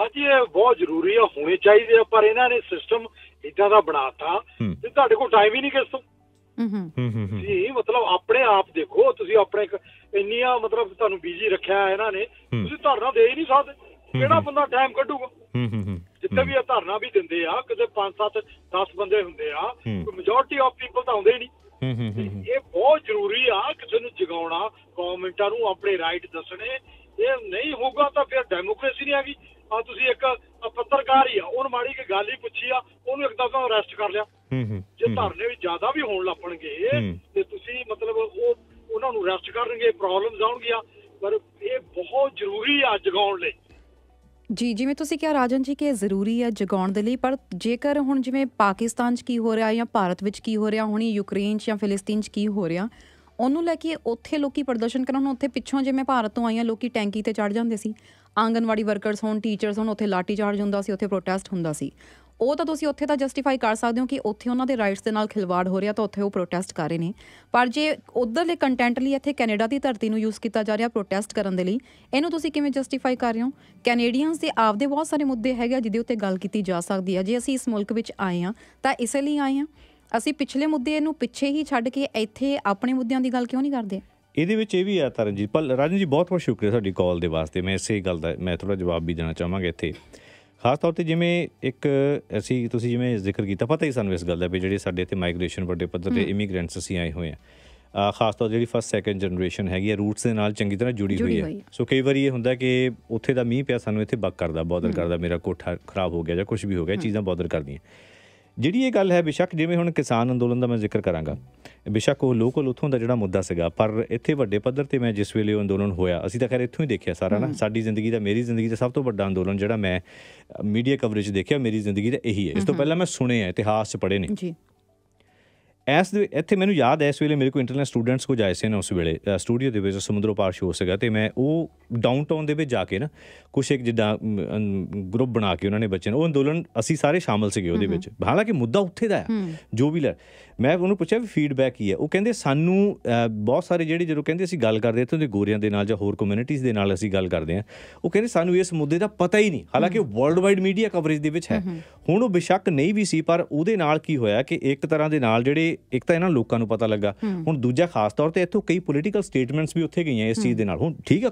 ਹਾਂਜੀ ਇਹ ਬਹੁਤ ਜ਼ਰੂਰੀ ਆ ਹੋਣੇ ਚਾਹੀਦੇ ਆ ਪਰ ਇਹਨਾਂ ਨੇ ਸਿਸਟਮ ਇਦਾਂ ਦਾ ਬਣਾਤਾ ਤੇ ਤੁਹਾਡੇ ਕੋਲ ਟਾਈਮ ਹੀ ਨਹੀਂ ਕਿਸ ਤੋਂ ਹੂੰ ਹੂੰ ਜੀ ਮਤਲਬ ਆਪਣੇ ਆਪ ਦੇਖੋ ਤੁਸੀਂ ਆਪਣੇ ਇੰਨੀਆਂ ਮਤਲਬ ਤੁਹਾਨੂੰ ਬਿਜ਼ੀ ਰੱਖਿਆ ਇਹਨਾਂ ਨੇ ਤੁਸੀਂ ਧਰਨਾ ਦੇ ਹੀ ਨਹੀਂ ਸਕਦੇ ਕਿਹੜਾ ਬੰਦਾ ਟਾਈਮ ਕੱਢੂਗਾ ਹੂੰ ਹੂੰ ਹੂੰ ਜਿੱਥੇ ਵੀ ਇਹ ਧਰਨਾ ਵੀ ਦਿੰਦੇ ਆ ਕਿਤੇ 5 7 10 ਬੰਦੇ ਹੁੰਦੇ ਆ ਕੋਈ ਮੈਜੋਰਟੀ ਆਫ ਪੀਪਲ ਤਾਂ ਆਉਂਦੇ ਹੀ ਨਹੀਂ ਇਹ ਬਹੁਤ ਜ਼ਰੂਰੀ ਆ ਕਿਸੇ ਨੂੰ ਜਗਾਉਣਾ ਗਵਰਨਮੈਂਟਾਂ ਨੂੰ ਆਪਣੇ ਰਾਈਟ ਦੱਸਣੇ ਇਹ ਨਹੀਂ ਹੋਊਗਾ ਤਾਂ ਫਿਰ ਡੈਮੋਕ੍ਰੇਸੀ ਨਹੀਂ ਆਗੀ ਆ ਤੁਸੀਂ ਇੱਕ ਪੱਤਰਕਾਰ ਹੀ ਆ ਉਹਨ ਮਾੜੀ ਕੇ ਗਾਲੀ ਪੁੱਛੀ ਆ ਉਹਨੂੰ ਇੱਕਦਮ ਅਰੈਸਟ ਕਰ ਲਿਆ ਜੇ ਧਰਨੇ ਵੀ ਜ਼ਿਆਦਾ ਵੀ ਹੋਣ ਲੱਪਣਗੇ ਤੇ ਤੁਸੀਂ ਮਤਲਬ ਉਹ ਉਹਨਾਂ ਨੂੰ ਅਰੈਸਟ ਕਰਨਗੇ ਪ੍ਰੋਬਲਮਸ ਆਉਣਗੀਆਂ ਪਰ ਇਹ ਬਹੁਤ ਜ਼ਰੂਰੀ ਆ ਜਗਾਉਣ ਲਈ ਜੀ ਜਿਵੇਂ ਤੁਸੀਂ ਕਿਹਾ ਰਾਜਨ ਜੀ ਕਿ ਜ਼ਰੂਰੀ ਹੈ ਜਗਾਉਣ ਦੇ ਲਈ ਪਰ ਜੇਕਰ ਹੁਣ ਜਿਵੇਂ ਪਾਕਿਸਤਾਨ 'ਚ ਕੀ ਹੋ ਰਿਹਾ ਜਾਂ ਭਾਰਤ ਵਿੱਚ ਕੀ ਹੋ ਰਿਹਾ ਹੁਣੀ ਯੂਕਰੇਨ 'ਚ ਜਾਂ ਫਿਲਿਸਤੀਨ 'ਚ ਕੀ ਹੋ ਰਿਹਾ ਉਹਨੂੰ ਲੈ ਕੇ ਉੱਥੇ ਲੋਕੀ ਪ੍ਰਦਰਸ਼ਨ ਕਰਨ ਹੁਣ ਉੱਥੇ ਪਿੱਛੋਂ ਜਿਵੇਂ ਭਾਰਤ ਤੋਂ ਆਈਆਂ ਲੋਕੀ ਟੈਂਕੀ ਤੇ ਚੜ ਜਾਂਦੇ ਸੀ ਆਂਗਨਵਾੜੀ ਵਰਕਰਸ ਹੋਣ ਟੀਚਰਸ ਹੋਣ ਉੱਥੇ ਲਾਠੀ ਚਾਰਜ ਹੁੰਦਾ ਸੀ ਉੱਥੇ ਪ੍ਰੋਟੈਸਟ ਹੁੰਦਾ ਸੀ ਉਹ ਤਾਂ ਤੁਸੀਂ ਉੱਥੇ ਤਾਂ ਜਸਟੀਫਾਈ ਕਰ ਸਕਦੇ ਹੋ ਕਿ ਉੱਥੇ ਉਹਨਾਂ ਦੇ ਰਾਈਟਸ ਦੇ ਨਾਲ ਖਿਲਵਾੜ ਹੋ ਰਿਹਾ ਤਾਂ ਉੱਥੇ ਉਹ ਪ੍ਰੋਟੈਸਟ ਕਰ ਰਹੇ ਨੇ ਪਰ ਜੇ ਉਧਰਲੇ ਕੰਟੈਂਟ ਲਈ ਇੱਥੇ ਕੈਨੇਡਾ ਦੀ ਧਰਤੀ ਨੂੰ ਯੂਜ਼ ਕੀਤਾ ਜਾ ਰਿਹਾ ਪ੍ਰੋਟੈਸਟ ਕਰਨ ਦੇ ਲਈ ਇਹਨੂੰ ਤੁਸੀਂ ਕਿਵੇਂ ਜਸਟੀਫਾਈ ਕਰ ਰਹੇ ਹੋ ਕੈਨੇਡੀਅਨਸ ਦੇ ਆਪਦੇ ਬਹੁਤ ਸਾਰੇ ਮੁੱਦੇ ਹੈਗੇ ਜਿਹਦੇ ਉੱਤੇ ਗੱਲ ਕੀਤੀ ਜਾ ਸਕਦੀ ਹੈ ਜੇ ਅਸੀਂ ਇਸ ਮੁਲਕ ਵਿੱਚ ਆਏ ਆ ਤਾਂ ਇਸੇ ਲਈ ਆਏ ਆ ਅਸੀਂ ਪਿਛਲੇ ਮੁੱਦੇ ਇਹਨੂੰ ਪਿੱਛੇ ਹੀ ਛੱਡ ਕੇ ਇੱਥੇ ਆਪਣੇ ਮੁੱਦਿਆਂ ਦੀ ਗੱਲ ਕਿਉਂ ਨਹੀਂ ਕਰਦੇ ਇਹਦੇ ਵਿੱਚ ਇਹ ਵੀ ਆ ਤਰਨਜੀਤ ਪਰ ਰਾਜਨ ਜੀ ਬਹੁਤ ਬਹੁਤ ਸ਼ੁਕਰੀਆ ਤੁਹਾਡੀ ਕਾਲ ਦੇ ਵਾਸਤੇ ਮੈਂ ਇਸੇ ਗੱਲ ਦਾ ਮੈਂ ਥੋੜਾ ਜਵਾਬ ਵੀ ਦੇਣਾ ਚਾਹਾਂਗਾ ਇੱਥੇ ਖਾਸ ਤੌਰ ਤੇ ਜਿਵੇਂ ਇੱਕ ਅਸੀਂ ਤੁਸੀਂ ਜਿਵੇਂ ਜ਼ਿਕਰ ਕੀਤਾ ਪਤਾ ਹੀ ਸਾਨੂੰ ਇਸ ਗੱਲ ਦਾ ਵੀ ਜਿਹੜੇ ਸਾਡੇ ਇੱਥੇ ਮਾਈਗ੍ਰੇਸ਼ਨ ਵੱਡੇ ਪੱਧਰ ਤੇ ਇਮੀਗ੍ਰੈਂਟਸ ਅਸੀਂ ਆਏ ਹੋਏ ਆ ਖਾਸ ਤੌਰ ਜਿਹੜੀ ਫਸਟ ਸੈਕੰਡ ਜਨਰੇਸ਼ਨ ਹੈਗੀ ਹੈ ਰੂਟਸ ਦੇ ਨਾਲ ਚੰਗੀ ਤਰ੍ਹਾਂ ਜੁੜੀ ਹੋਈ ਹੈ ਸੋ ਕਈ ਵਾਰੀ ਇਹ ਹੁੰਦਾ ਕਿ ਉੱਥੇ ਦਾ ਮੀਂਹ ਪਿਆ ਸਾਨੂੰ ਇੱਥੇ ਬੱਕ ਕਰਦਾ ਬੋਦਰ ਕਰਦਾ ਮੇਰਾ ਕੋਠਾ ਖਰਾਬ ਹੋ ਗਿਆ ਜਾਂ ਕੁਝ ਵੀ ਹੋ ਗਿਆ ਚੀਜ਼ਾਂ ਬੋਦਰ ਕਰਦੀਆਂ ਜਿਹੜੀ ਇਹ ਗੱਲ ਹੈ ਬਿਸ਼ੱਕ ਜਿਵੇਂ ਹੁਣ ਕਿਸਾਨ ਅੰਦੋਲਨ ਦਾ ਮੈਂ ਜ਼ਿਕਰ ਕਰਾਂਗਾ ਬਿਸ਼ੱਕ ਉਹ ਲੋਕਲ ਉਥੋਂ ਦਾ ਜਿਹੜਾ ਮੁੱਦਾ ਸੀਗਾ ਪਰ ਇੱਥੇ ਵੱਡੇ ਪੱਧਰ ਤੇ ਮੈਂ ਜਿਸ ਵੇਲੇ ਉਹ ਅੰਦੋਲਨ ਹੋਇਆ ਅਸੀਂ ਤਾਂ ਖੈਰ ਇੱਥੋਂ ਹੀ ਦੇਖਿਆ ਸਾਰਾ ਨਾ ਸਾਡੀ ਜ਼ਿੰਦਗੀ ਦਾ ਮੇਰੀ ਜ਼ਿੰਦਗੀ ਦਾ ਸਭ ਤੋਂ ਵੱਡਾ ਅੰਦੋਲਨ ਜਿਹੜਾ ਮੈਂ ਮੀਡੀਆ ਕਵਰੇਜ ਦੇਖਿਆ ਮੇਰੀ ਜ਼ਿੰਦਗੀ ਦਾ ਇਹੀ ਹੈ ਇਸ ਤੋਂ ਪਹਿਲਾਂ ਮੈਂ ਸੁਣਿਆ ਇਤਿਹਾਸ ਚ ਪੜ੍ਹੇ ਨੇ ਜੀ ਐਸ ਦੇ ਇੱਥੇ ਮੈਨੂੰ ਯਾਦ ਹੈ ਇਸ ਵੇਲੇ ਮੇਰੇ ਕੋ ਇੰਟਰਨੈਟ ਸਟੂਡੈਂਟਸ ਕੋ ਜਾਏ ਸੀ ਨਾ ਉਸ ਵੇਲੇ ਸਟੂਡੀਓ ਦੇ ਵਿੱਚ ਸਮੁੰਦਰੋਂ ਪਾਰ ਸ਼ੋਅ ਸੀਗਾ ਤੇ ਮੈਂ ਉਹ ਡਾਊਨਟਾਊਨ ਦੇ ਵਿੱਚ ਜਾ ਕੇ ਨਾ ਕੁਝ ਇੱਕ ਜਿੱਦਾਂ ਗਰੁੱਪ ਬਣਾ ਕੇ ਉਹਨਾਂ ਨੇ ਬੱਚੇ ਨੂੰ ਉਹ ਅੰਦੋਲਨ ਅਸੀਂ ਸਾਰੇ ਸ਼ਾਮਲ ਸੀਗੇ ਉਹਦੇ ਵਿੱਚ ਹਾਲਾਂਕਿ ਮੁੱਦਾ ਉੱਥੇ ਦਾ ਹੈ ਜੋ ਵੀ ਲੈ ਮੈਂ ਉਹਨੂੰ ਪੁੱਛਿਆ ਵੀ ਫੀਡਬੈਕ ਕੀ ਹੈ ਉਹ ਕਹਿੰਦੇ ਸਾਨੂੰ ਬਹੁਤ ਸਾਰੇ ਜਿਹੜੇ ਜਦੋਂ ਕਹਿੰਦੇ ਅਸੀਂ ਗੱਲ ਕਰਦੇ ਇੱਥੋਂ ਦੇ ਗੋਰਿਆਂ ਦੇ ਨਾਲ ਜਾਂ ਹੋਰ ਕਮਿਊਨਿਟੀਆਂ ਦੇ ਨਾਲ ਅਸੀਂ ਗੱਲ ਕਰਦੇ ਆ ਉਹ ਕਹਿੰਦੇ ਸਾਨੂੰ ਇਸ ਮੁੱਦੇ ਦਾ ਪਤਾ ਹੀ ਨਹੀਂ ਹਾਲਾਂਕਿ ਉਹ ਵਰਲਡ ਵਾਈਡ ਮੀਡੀਆ ਕਵਰੇਜ ਦੇ ਵਿੱਚ ਹੈ ਹੁਣ ਉਹ ਬਿਸ਼ੱਕ ਨਹੀਂ ਵੀ ਸੀ ਪਰ ਉਹਦੇ ਨਾਲ ਕੀ ਹੋਇਆ ਕਿ ਇੱਕ ਤਰ੍ਹਾਂ ਦੇ ਨਾਲ ਜਿਹੜੇ ਇੱਕ ਤਾਂ ਇਹਨਾਂ ਲੋਕਾਂ ਨੂੰ ਪਤਾ ਲੱਗਾ ਹੁਣ ਦੂਜਾ ਖਾਸ ਤੌਰ ਤੇ ਇੱਥੋਂ ਕਈ ਪੋਲੀਟੀਕਲ ਸਟੇਟਮੈਂਟਸ ਵੀ ਉੱਥੇ ਗਈਆਂ ਇਸ ਚੀਜ਼ ਦੇ ਨਾਲ ਹੁਣ ਠੀਕ ਹੈ